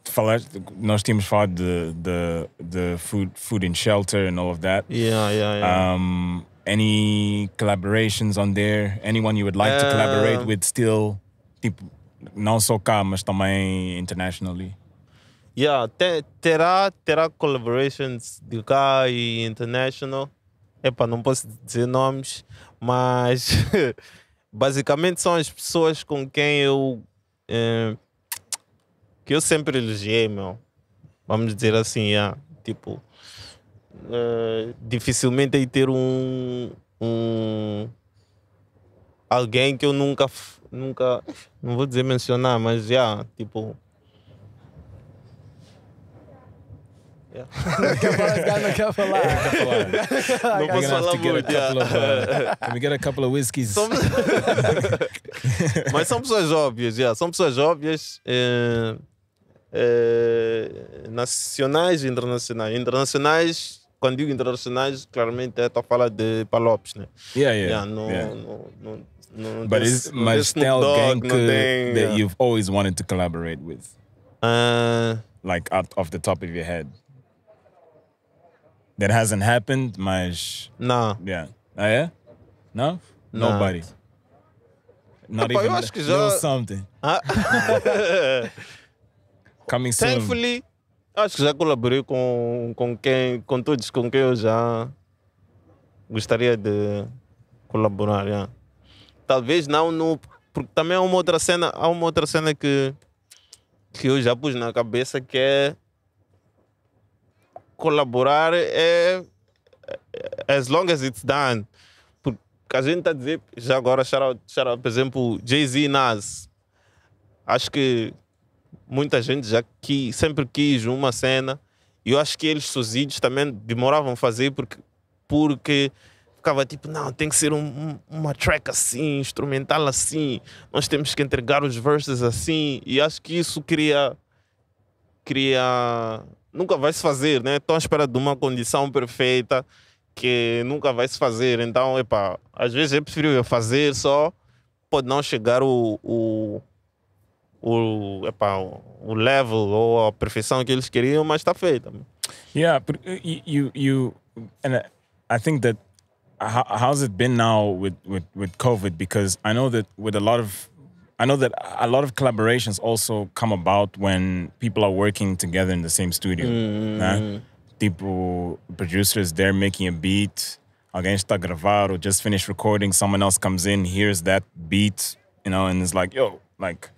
S1: falaste, nós tínhamos falado de, de, de food, food and shelter and all of that. Yeah, yeah, yeah. Um, any collaborations on there? Anyone you would like uh, to collaborate uh, with still? Tipo, não só cá, mas também internationally.
S3: Yeah, te, terá, terá collaborations de cá e international. Epa, não posso dizer nomes, mas basicamente são as pessoas com quem eu é, que eu sempre elogiei, meu. Vamos dizer assim, yeah, tipo, é, dificilmente aí ter um, um alguém que eu nunca, nunca, não vou dizer mencionar, mas já, yeah, tipo,
S4: Não posso falar muito. Uh,
S1: can we get a couple of whiskeys? Som...
S3: Mas são pessoas óbvias, yeah. são pessoas óbvias. Eh, eh, nacionais e internacionais. Internacionais quando digo internacionais, claramente é, estou a falar de Palopes,
S1: né? Yeah, yeah. yeah, no, yeah.
S3: No, no, no, But is, no mas tem alguém que tem, that yeah. you've
S1: always wanted to collaborate with? Uh, like out of the top of your head that hasn't happened, mas. Não. Yeah. Ah, é? Não? Não. Nobody. Not even eu acho que já... little something.
S3: Ah. Coming soon. Thankfully, acho que já colaborei com, com quem, com todos com quem eu já gostaria de colaborar. Yeah. Talvez não no. Porque também há uma outra cena, há uma outra cena que, que eu já pus na cabeça que é colaborar é, é as long as it's done. Porque a gente está a dizer, já agora, shout por exemplo, Jay-Z e Nas. Acho que muita gente já que sempre quis uma cena. E eu acho que eles sozinhos também demoravam a fazer porque, porque ficava tipo, não, tem que ser um, uma track assim, instrumental assim, nós temos que entregar os verses assim. E acho que isso cria, cria nunca vai se fazer, né? Estão à espera de uma condição perfeita que nunca vai se fazer. Então, epa, às vezes é preferível fazer só, pode não chegar o, o, o, epá, o level ou a perfeição que eles queriam, mas está feita.
S1: Yeah, but uh, you, you, and uh, I think that uh, how's it been now with, with, with COVID? Because I know that with a lot of I know that a lot of collaborations also come about when people are working together in the same studio.
S2: Mm.
S1: producers, they're making a beat, alguém está a gravar or just finished recording, someone else comes in, hears that beat, you know, and it's like, yo, like,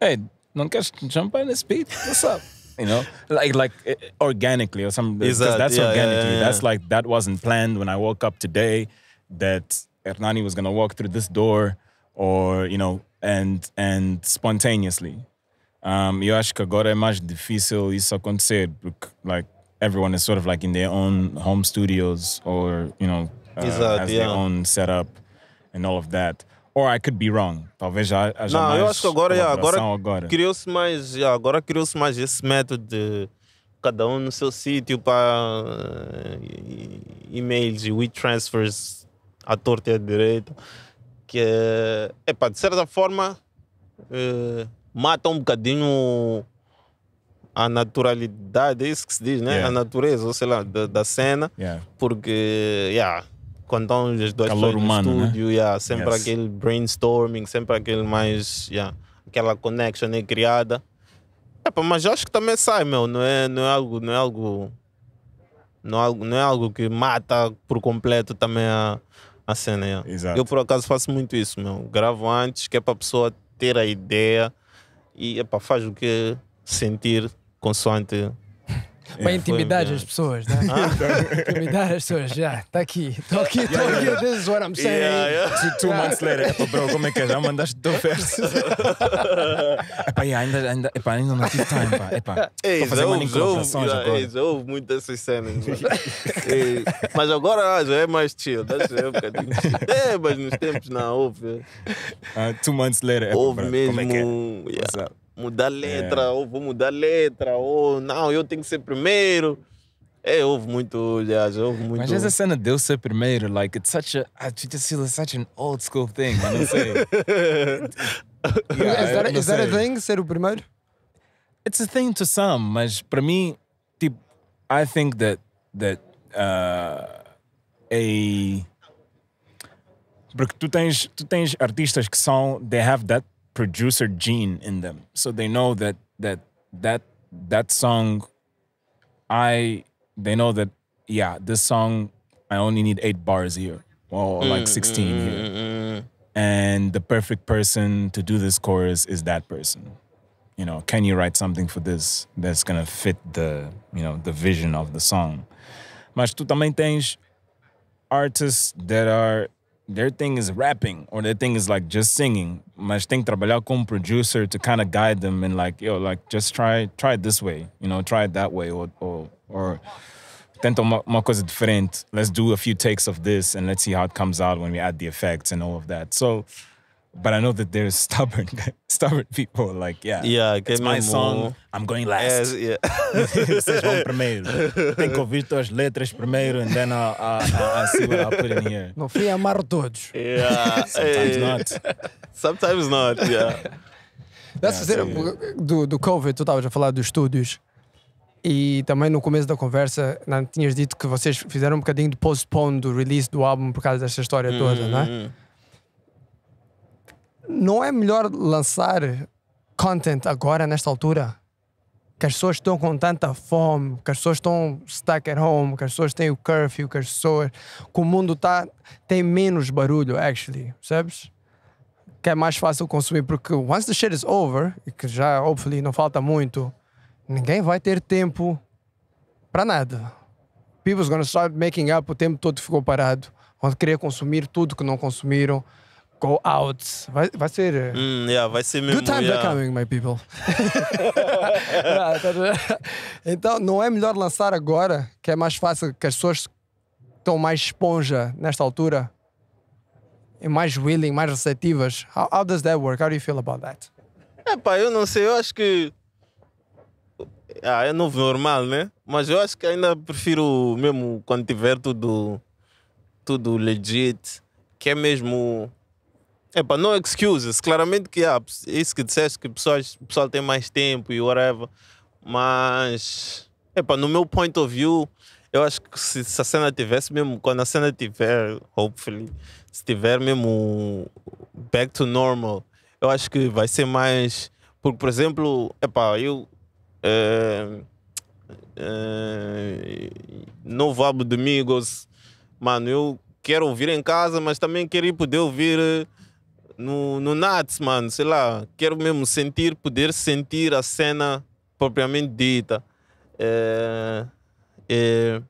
S1: hey, não queres jump on this beat? What's up? you know, like like eh, organically or something. That, that's yeah, organically. Yeah, yeah, that's like that wasn't planned when I woke up today that Hernani was gonna walk through this door, or you know, and, and spontaneously, Um, eu acho que agora é mais difícil isso acontecer, porque, like, everyone is sort of like in their own home studios or, you know, uh, Exato, has yeah. their own setup and all of that. Or I could be wrong. Talvez já haja Não, mais eu acho que agora, yeah, agora, agora.
S3: criou-se mais, yeah, agora criou-se mais esse método de cada um no seu sítio para e-mails e WeTransfers à torta e à direita. que para de certa forma eh, mata um bocadinho a naturalidade, é isso que se diz, né? Yeah. A natureza, ou sei lá, da, da cena, yeah. porque yeah, quando estão as duas no né? estúdio, né? yeah, sempre yes. aquele brainstorming, sempre aquele mais. Yeah, aquela connection é criada. mas acho que também sai, meu, não é, não é algo. Não é algo não é, algo, não é algo que mata por completo também a, a cena. É. Exato. Eu, por acaso, faço muito isso, meu. Gravo antes, que é para a pessoa ter a ideia e epa, faz o que sentir consoante para é, intimidar as
S4: é. pessoas, né? Ah. intimidar as pessoas, já, está aqui, estou aqui, estou aqui, this
S1: is what I'm saying. Yeah, yeah. Two, two months later, epa, bro, como é que é? Já mandaste o teu verso? epá, yeah, ainda, ainda, epá, ainda não tive time, pá. Epá, Ei, fazer uma incorporação já, agora. Ei,
S3: houve muito dessas cenas, Mas agora ah, já é mais chill, dessa tá época.
S1: É, mas nos tempos não, houve. Uh, ah, two months later, epa, houve mesmo. Como é que é? Yeah
S3: mudar letra, é. ou vou mudar letra, ou não, eu tenho que ser primeiro. É, houve muito, já, houve muito. Mas essa
S1: cena de eu ser primeiro, like, it's such a, I ah, just feel it's such an old school thing, eu
S2: yeah, is that, is that a thing,
S1: ser o primeiro? It's a thing to some, mas para mim, tipo, I think that, that, uh, a... Porque tu tens, tu tens artistas que são, they have that producer gene in them so they know that that that that song i they know that yeah this song i only need eight bars here or like mm, 16 mm, here mm, and the perfect person to do this chorus is that person you know can you write something for this that's gonna fit the you know the vision of the song mas tu também tens artists that are their thing is rapping or their thing is like just singing. Mas tem que trabalhar com producer to kind of guide them and like, yo, like just try try it this way, you know, try it that way or or or tenta uma, uma coisa diferente. Let's do a few takes of this and let's see how it comes out when we add the effects and all of that. So but I know that there's stubborn stubborn people. Like, yeah, yeah, it's my song. I'm going last. As, é, yeah. Vocês vão primeiro. Tem que ouvir tuas letras primeiro, and then I'll, I'll, I'll, see what I'll put in here. No todos.
S3: Yeah. Sometimes not. Sometimes not, yeah.
S4: Nessa yeah, cena do, do Covid, tu estavas a falar dos estúdios. E também no começo da conversa, não, tinhas dito que vocês fizeram um bocadinho de postpone do release do álbum por causa desta história toda, mm -hmm. não é? Uhum não é melhor lançar content agora, nesta altura? Que as pessoas estão com tanta fome, que as pessoas estão stuck at home, que as pessoas têm o curfew, que as pessoas. que o mundo tá, tem menos barulho, actually, sabes? Que é mais fácil consumir, porque once the shit is over, e que já, hopefully, não falta muito, ninguém vai ter tempo para nada. People's gonna start making up o tempo todo ficou parado. Vão querer consumir tudo que não consumiram go out. Vai, vai ser.
S3: Mm, yeah, vai ser mesmo. Good time yeah. coming,
S4: my people. Ah, tá então, não é melhor lançar agora, que é mais fácil, que as pessoas estão mais esponja nesta altura? E mais willing, mais receptivas. How, how does that work? How do you feel about that?
S3: É pá, eu não sei, eu acho que. Ah, é novo normal, né? Mas eu acho que ainda prefiro mesmo quando tiver tudo. Tudo legit. Que é mesmo é para não excuses. Claramente que há ah, isso que disseste que pessoas, o pessoal tem mais tempo e whatever. Mas é para no meu point of view, eu acho que se, se, a cena tivesse mesmo, quando a cena tiver, hopefully, se tiver mesmo back to normal, eu acho que vai ser mais. Porque, por exemplo, é para eu. É, é, novo álbum de Migos, mano, eu quero ouvir em casa, mas também quero ir poder ouvir no, no Nats, mano, sei lá, quero mesmo sentir, poder sentir a cena propriamente dita. É, é,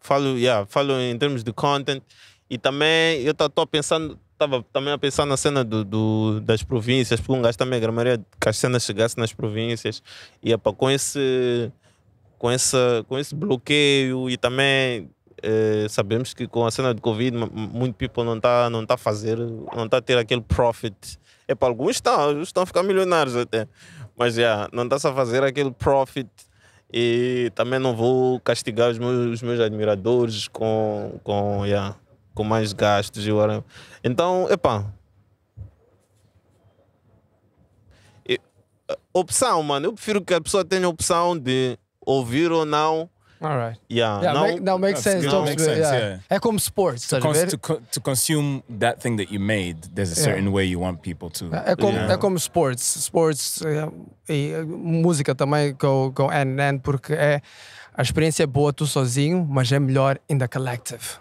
S3: falo, yeah, falo em termos de content e também eu estou pensando, estava também a pensar na cena do, do, das províncias, porque um gajo também gramaria que as cenas chegassem nas províncias e epa, com esse com essa com esse bloqueio e também eh, sabemos que com a cena de Covid, muito people não está não tá a fazer, não está a ter aquele profit. É para alguns estão, tá, estão a ficar milionários até. Mas já, yeah, não está a fazer aquele profit. E também não vou castigar os meus, os meus admiradores com, com, yeah, com mais gastos e whatever. Então, epá, eh, opção, mano. Eu prefiro que a pessoa tenha a opção de ouvir ou não Alright. Yeah.
S1: yeah now, make, now makes sense. Now makes sense. Yeah. yeah.
S4: É como sports, to, cons to,
S1: co to, consume that thing that you made, there's a certain way you want people to. É como,
S4: é sports. Sports e eh, eh, música também go, go end and porque é a experiência é boa tu sozinho, mas é melhor in the collective.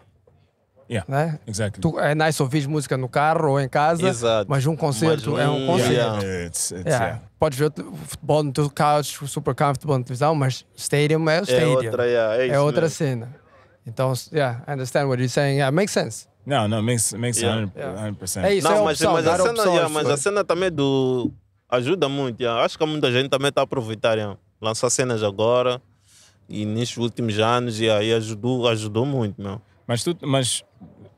S4: Yeah, né? exactly. Tu, é nice ouvir música no carro ou em casa, Exato. mas um concerto mas, é um concerto. Yeah. It's, it's, yeah. ver futebol no teu couch, super comfortable na televisão, mas stadium é o é stadium. É outra,
S1: é, é outra
S4: cena. Então, yeah, I understand what you're saying. Yeah, makes sense.
S1: Não, não, makes,
S4: makes yeah. 100%. 100%. É isso, não, é mas, opção, mas, a cena, opções, mas a
S3: cena também do... ajuda muito. Acho que muita gente também está a aproveitar. Yeah. Lançar cenas agora e nestes
S1: últimos anos e aí ajudou, ajudou muito, meu. Mas tu, mas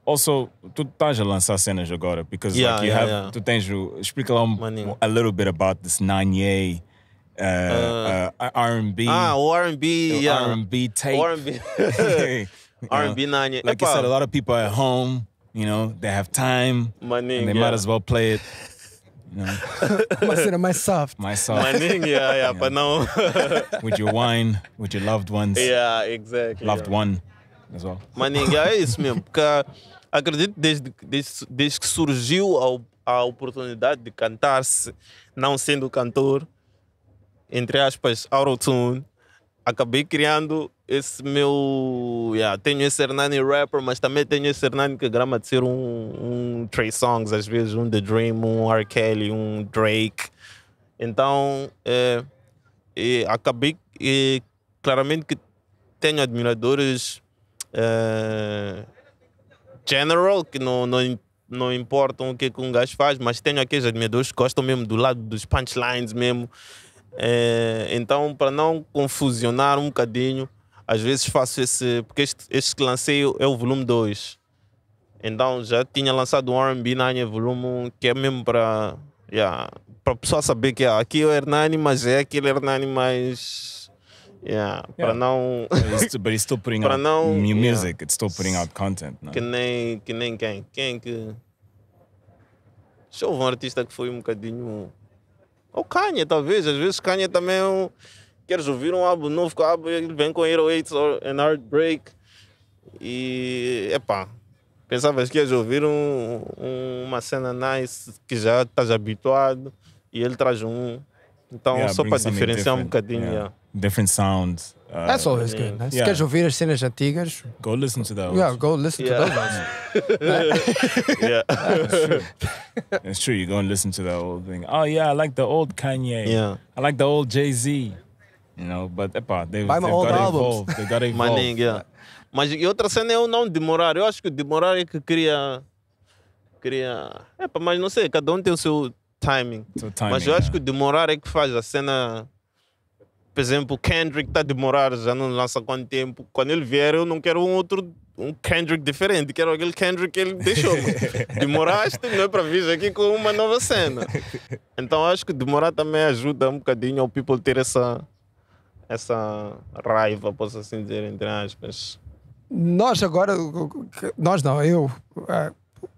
S1: also tu estás a lançar cenas agora because yeah, like you yeah, have yeah. tu tens o explica lá um, a little bit about this Nanye uh, uh, uh, R&B ah o R&B yeah R&B tape R&B R&B Nanye like Epa. you said a lot of people at home you know they have time Maninho, and they yeah. might as well play it you know my
S4: mais soft
S3: mais soft Maninho, yeah yeah you but know, no with your wine
S1: with your loved ones yeah exactly loved one as well.
S3: Mas ninguém é isso mesmo, porque acredito desde, desde, desde que surgiu a, a oportunidade de cantar-se, não sendo cantor, entre aspas, autotune, acabei criando esse meu. Yeah, tenho esse Hernani rapper, mas também tenho esse Hernani que grama de ser um, um Trey Songs, às vezes um The Dream, um R. Kelly, um Drake. Então, é, é, acabei é, claramente que tenho admiradores eh, general, que não, não, não importa o que, que um gajo faz, mas tenho aqueles admiradores que gostam mesmo do lado dos punchlines mesmo. Eh, então, para não confusionar um bocadinho, às vezes faço esse. Porque este, este que lancei é o volume 2. Então já tinha lançado um RB Nanya volume 1, que é mesmo para. Yeah, para o pessoal saber que é, aqui é o Hernani, mas é aquele Hernani mais Yeah, para não. But still putting para out não, music,
S1: yeah. it's still putting out content. Não? Que,
S3: nem, que nem quem? Quem é que. Deixa eu ver um artista que foi um bocadinho. Ou Kanye, talvez. Às vezes Kanye também é um. Queres ouvir um álbum novo, álbum, ele vem com Hero 8 and Heartbreak. E. Epá. Pensavas que ias ouvir um, um, uma cena nice que já estás habituado e ele traz um.
S1: Então, yeah, só para diferenciar um bocadinho. Yeah different sounds. Uh, That's always yeah. good. Né? yeah. queres
S4: ouvir as cenas antigas,
S1: go listen to those.
S4: Yeah, go listen yeah. to those.
S1: yeah, it's true. it's true. You go and listen to that old thing. Oh yeah, I like the old Kanye. Yeah, I like the old Jay Z. You know, but epa, they've, they've got albums. evolved. They got My name, yeah.
S3: Mas e outra cena é o não demorar. Eu acho que demorar é que cria, cria. Epa, mas não sei. Cada um tem o seu timing. So timing mas eu acho é. que demorar é que faz a cena por exemplo, Kendrick está a demorar, já não lança quanto tempo. Quando ele vier, eu não quero um outro um Kendrick diferente, quero aquele Kendrick que ele deixou. Demoraste, não é para vir aqui com uma nova cena. Então acho que demorar também ajuda um bocadinho ao people ter essa, essa raiva, posso assim dizer, entre aspas.
S4: Nós agora, nós não, eu ah,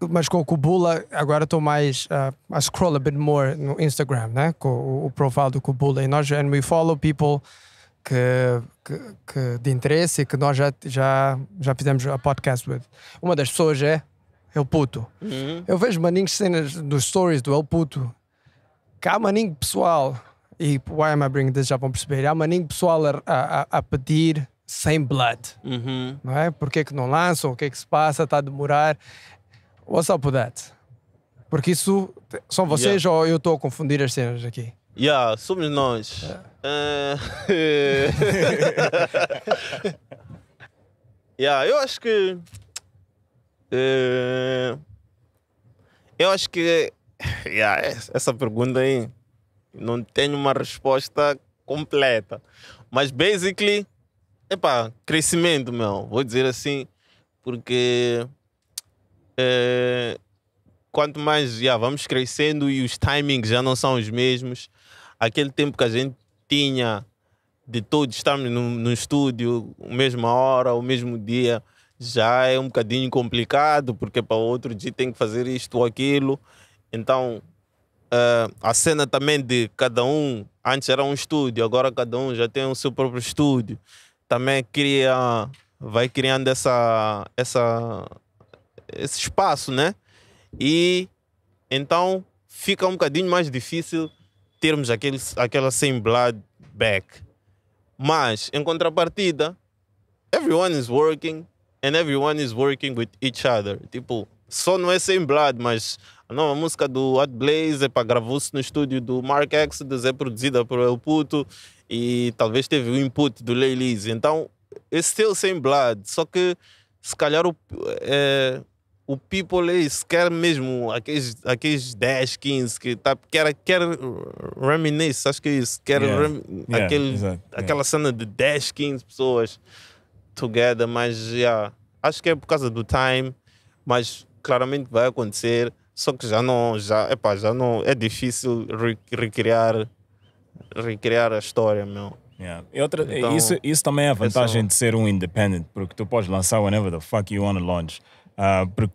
S4: mas com o Kubula, agora estou mais uh, a scroll a bit more no Instagram, né? Com o, o profile do Kubula. E nós, and we follow people que, que, que de interesse e que nós já, já, já fizemos a podcast with. Uma das pessoas é El Puto.
S2: Uhum. Eu vejo
S4: maninhos cenas dos stories do El Puto. Que há maninho pessoal, e why am I bringing this já vão perceber, há maninho pessoal a, a, a pedir sem blood, uhum. não é? Porque que não lançam, o que é que se passa, está a demorar. What's up with that? Porque isso são vocês yeah. ou eu estou a confundir as cenas aqui?
S3: Yeah, somos nós. Yeah. Uh... yeah, eu acho que. Uh... Eu acho que. Yeah, é, essa pergunta aí não tenho uma resposta completa. Mas basically, epá, crescimento, meu. Vou dizer assim, porque uh, quanto mais já vamos crescendo e os timings já não são os mesmos, aquele tempo que a gente tinha de todos estarmos no, no estúdio, mesma hora, o mesmo dia, já é um bocadinho complicado, porque para outro dia tem que fazer isto ou aquilo. Então, uh, a cena também de cada um, antes era um estúdio, agora cada um já tem o seu próprio estúdio. Também cria, vai criando essa, essa esse espaço, né? E então fica um bocadinho mais difícil termos aquele, aquela blood back. Mas, em contrapartida, everyone is working and everyone is working with each other. Tipo, só não é sem blood, mas a nova música do Ad Blaze é gravou-se no estúdio do Mark Exodus, é produzida por El Puto e talvez teve o input do Leilise. Então, é still sem blood, só que se calhar o, é, o people eles quer mesmo aqueles, aqueles 10, 15 que tá, quer, quer reminisce, acho que é isso, quer yeah. Rem, yeah, aquele, exactly. aquela yeah. cena de 10, 15 pessoas together, mas yeah, acho que é por causa do time, mas claramente vai acontecer, só que já não, já, epá, já não, é difícil recriar, recriar a história, meu. Yeah. Outra, então, isso, isso também é a vantagem é só... de ser
S1: um independent, porque tu podes lançar whenever the fuck you want to launch. Uh, but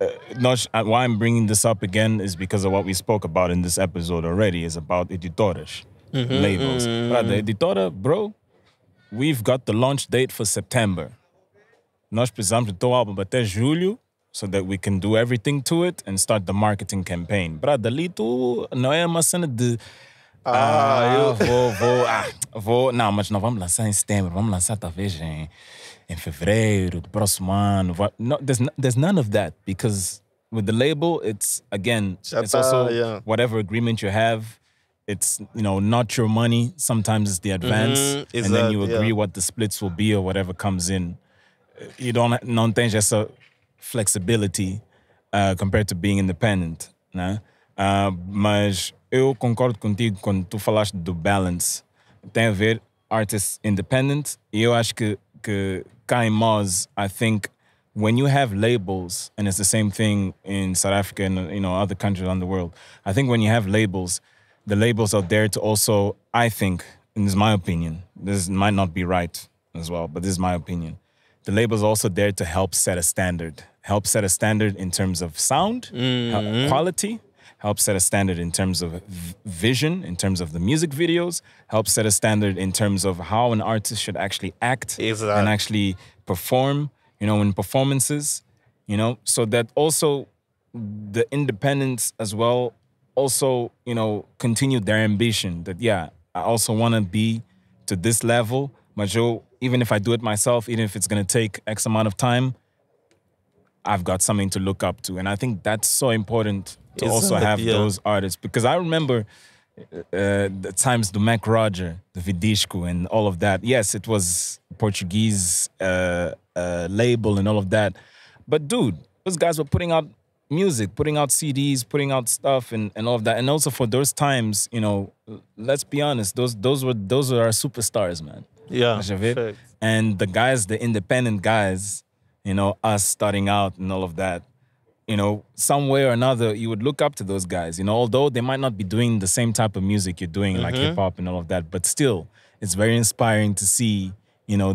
S1: uh, uh, why I'm bringing this up again is because of what we spoke about in this episode already is about editores,
S2: mm -hmm. labels. Mm-hmm. the
S1: editora, bro, we've got the launch date for September. Nós precisamos do álbum até julho so that we can do everything to it and start the marketing campaign. Brother, ali tu não é uma cena de... Ah, ah eu vou, vou, ah, vou... Não, mas não vamos lançar em setembro, vamos lançar talvez em in fevereiro, the próximo ano. No, there's, there's none of that because with the label, it's again, Chata, it's also yeah. whatever agreement you have. It's you know not your money. Sometimes it's the advance, mm-hmm. and then you agree yeah. what the splits will be or whatever comes in. You don't não tens essa flexibility uh, compared to being independent, né? Uh, mas eu concordo contigo quando tu falaste do balance. Tem a ver artists independent e eu acho que, que Kai Mars, I think when you have labels, and it's the same thing in South Africa and you know other countries around the world. I think when you have labels, the labels are there to also, I think, and this is my opinion. This might not be right as well, but this is my opinion. The labels also there to help set a standard, help set a standard in terms of sound,
S2: mm -hmm.
S1: quality, helps set a standard in terms of vision, in terms of the music videos, helps set a standard in terms of how an artist should actually act exactly. and actually perform, you know, in performances, you know, so that also the independents as well also, you know, continued their ambition that, yeah, I also want to be to this level. Majo, even if I do it myself, even if it's going to take X amount of time, I've got something to look up to. And I think that's so important to Isn't also have yeah. those artists because I remember uh, the times the Mac Roger, the Vidisco, and all of that. Yes, it was Portuguese uh, uh, label and all of that, but dude, those guys were putting out music, putting out CDs, putting out stuff, and, and all of that. And also for those times, you know, let's be honest, those those were those were our superstars, man. Yeah, and the guys, the independent guys, you know, us starting out and all of that you know, some way or another, you would look up to those guys, you know, although they might not be doing the same type of music you're doing, mm -hmm. like mm-hmm. hip hop and all of that, but still, it's very inspiring to see, you know,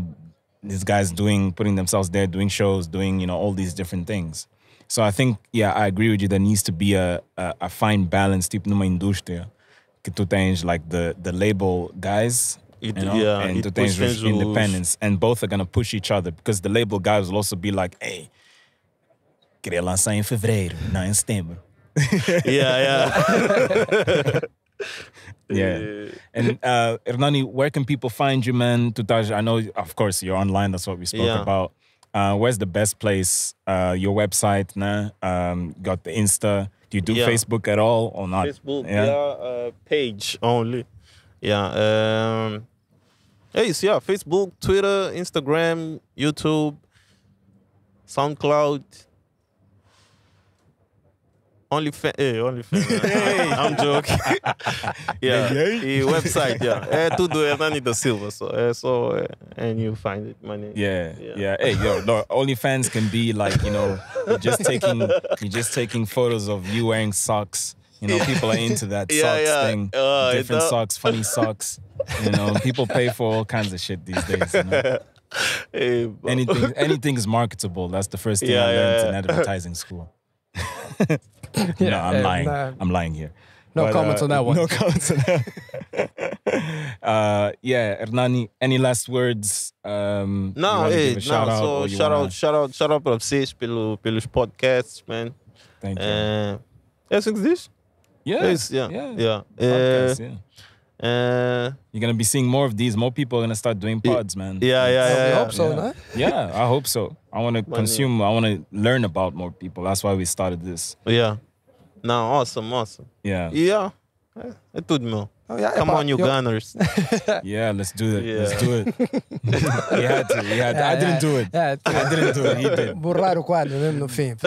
S1: these guys doing, putting themselves there, doing shows, doing, you know, all these different things. So I think, yeah, I agree with you. There needs to be a, a, a fine balance, Tip numa indústria, que tu tens, like, the, the label guys, it, you know, yeah, and to things independence, and both are gonna push each other because the label guys will also be like, "Hey, Queria lançar em fevereiro, não em setembro. yeah, yeah. yeah. And uh, Hernani, where can people find you, man? I know, of course, you're online. That's what we spoke yeah. about. Uh, where's the best place? Uh, your website, nah? Um, got the Insta. Do you do yeah. Facebook at all or not? Facebook, yeah,
S3: uh, page only. Yeah. Um, hey, so yeah, Facebook, Twitter, Instagram, YouTube, SoundCloud, only fan, eh, eh, hey, only fan. I'm joking. yeah, the website, yeah. Eh, é tudo Hernani da Silva, so, uh, so uh, and you find it,
S1: money. Yeah, yeah. yeah. Hey, yo, no, fans can be like you know, you're just taking you're just taking photos of you wearing socks. You know, yeah. people are into that yeah, socks yeah. thing. Uh, Different socks, funny socks. You know, people pay for all kinds of shit these days. You know? hey, anything, anything is marketable. That's the first thing I learned in advertising school
S2: yeah, no, I'm lying. Nah. I'm
S1: lying here. No but, comments uh, on that one. No
S2: comments on that.
S1: uh, yeah, Hernani, any last words? Um, no, hey, no. Shout out shout wanna... out, shout out, shout out para vocês pelo, pelos podcasts, man. Thank you. Uh,
S3: é assim que Yeah. yeah. Yeah. Uh, yeah. Podcasts, yeah.
S1: Uh, You're gonna be seeing more of these. More people are gonna start doing pods, man. Yeah, yeah, yeah. I yeah, hope so, yeah. yeah, I hope so. I want to consume. I want to learn about more people. That's why we started this.
S3: Yeah. Now, awesome, awesome. Yeah. Yeah. It would tudo, Oh, yeah, Come on, you Gunners. yeah, let's do it. Yeah. Let's do it. he had to. He
S4: had to. I didn't do it. I didn't do it. He did. Borrar o quadro mesmo né, no fim.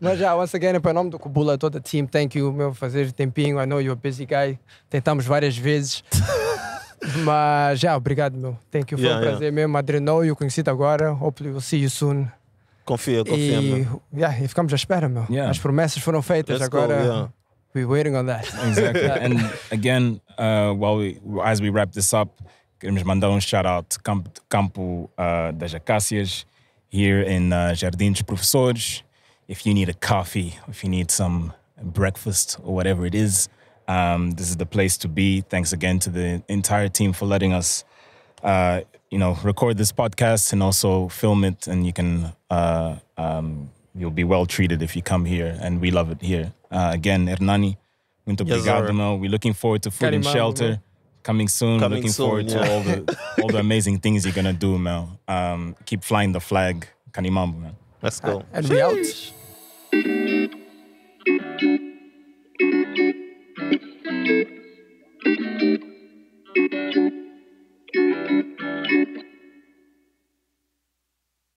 S4: Mas já, once again, em nome do Kubula, toda a team, thank you, meu, fazer tempinho. I know you're a busy guy. Tentamos várias vezes. Mas já, obrigado, meu. Thank you. Foi yeah, um prazer yeah. mesmo. Adrenou, eu conheci conhecido agora. Hopefully, we'll see you soon.
S3: Confia, confia. E,
S4: yeah, e ficamos à espera, meu. As promessas foram feitas Let's agora. Go, Be waiting on that. Exactly. and
S1: again, uh, while we as we wrap this up, queremos mandar um shout out Campo, campo uh, das Acácias here in uh, Jardim dos Professores. If you need a coffee, if you need some breakfast or whatever it is, um, this is the place to be. Thanks again to the entire team for letting us, uh, you know, record this podcast and also film it. And you can, uh, um, you'll be well treated if you come here, and we love it here. Uh, again, Hernani. Muito yes, obrigado, meu. We're looking forward to food and shelter. Coming soon. Coming looking soon, forward yeah. to all the all the amazing things you're gonna do, Mel. Um, keep flying the flag, Kanimambo, man. Let's go.
S2: And we out. Thank you.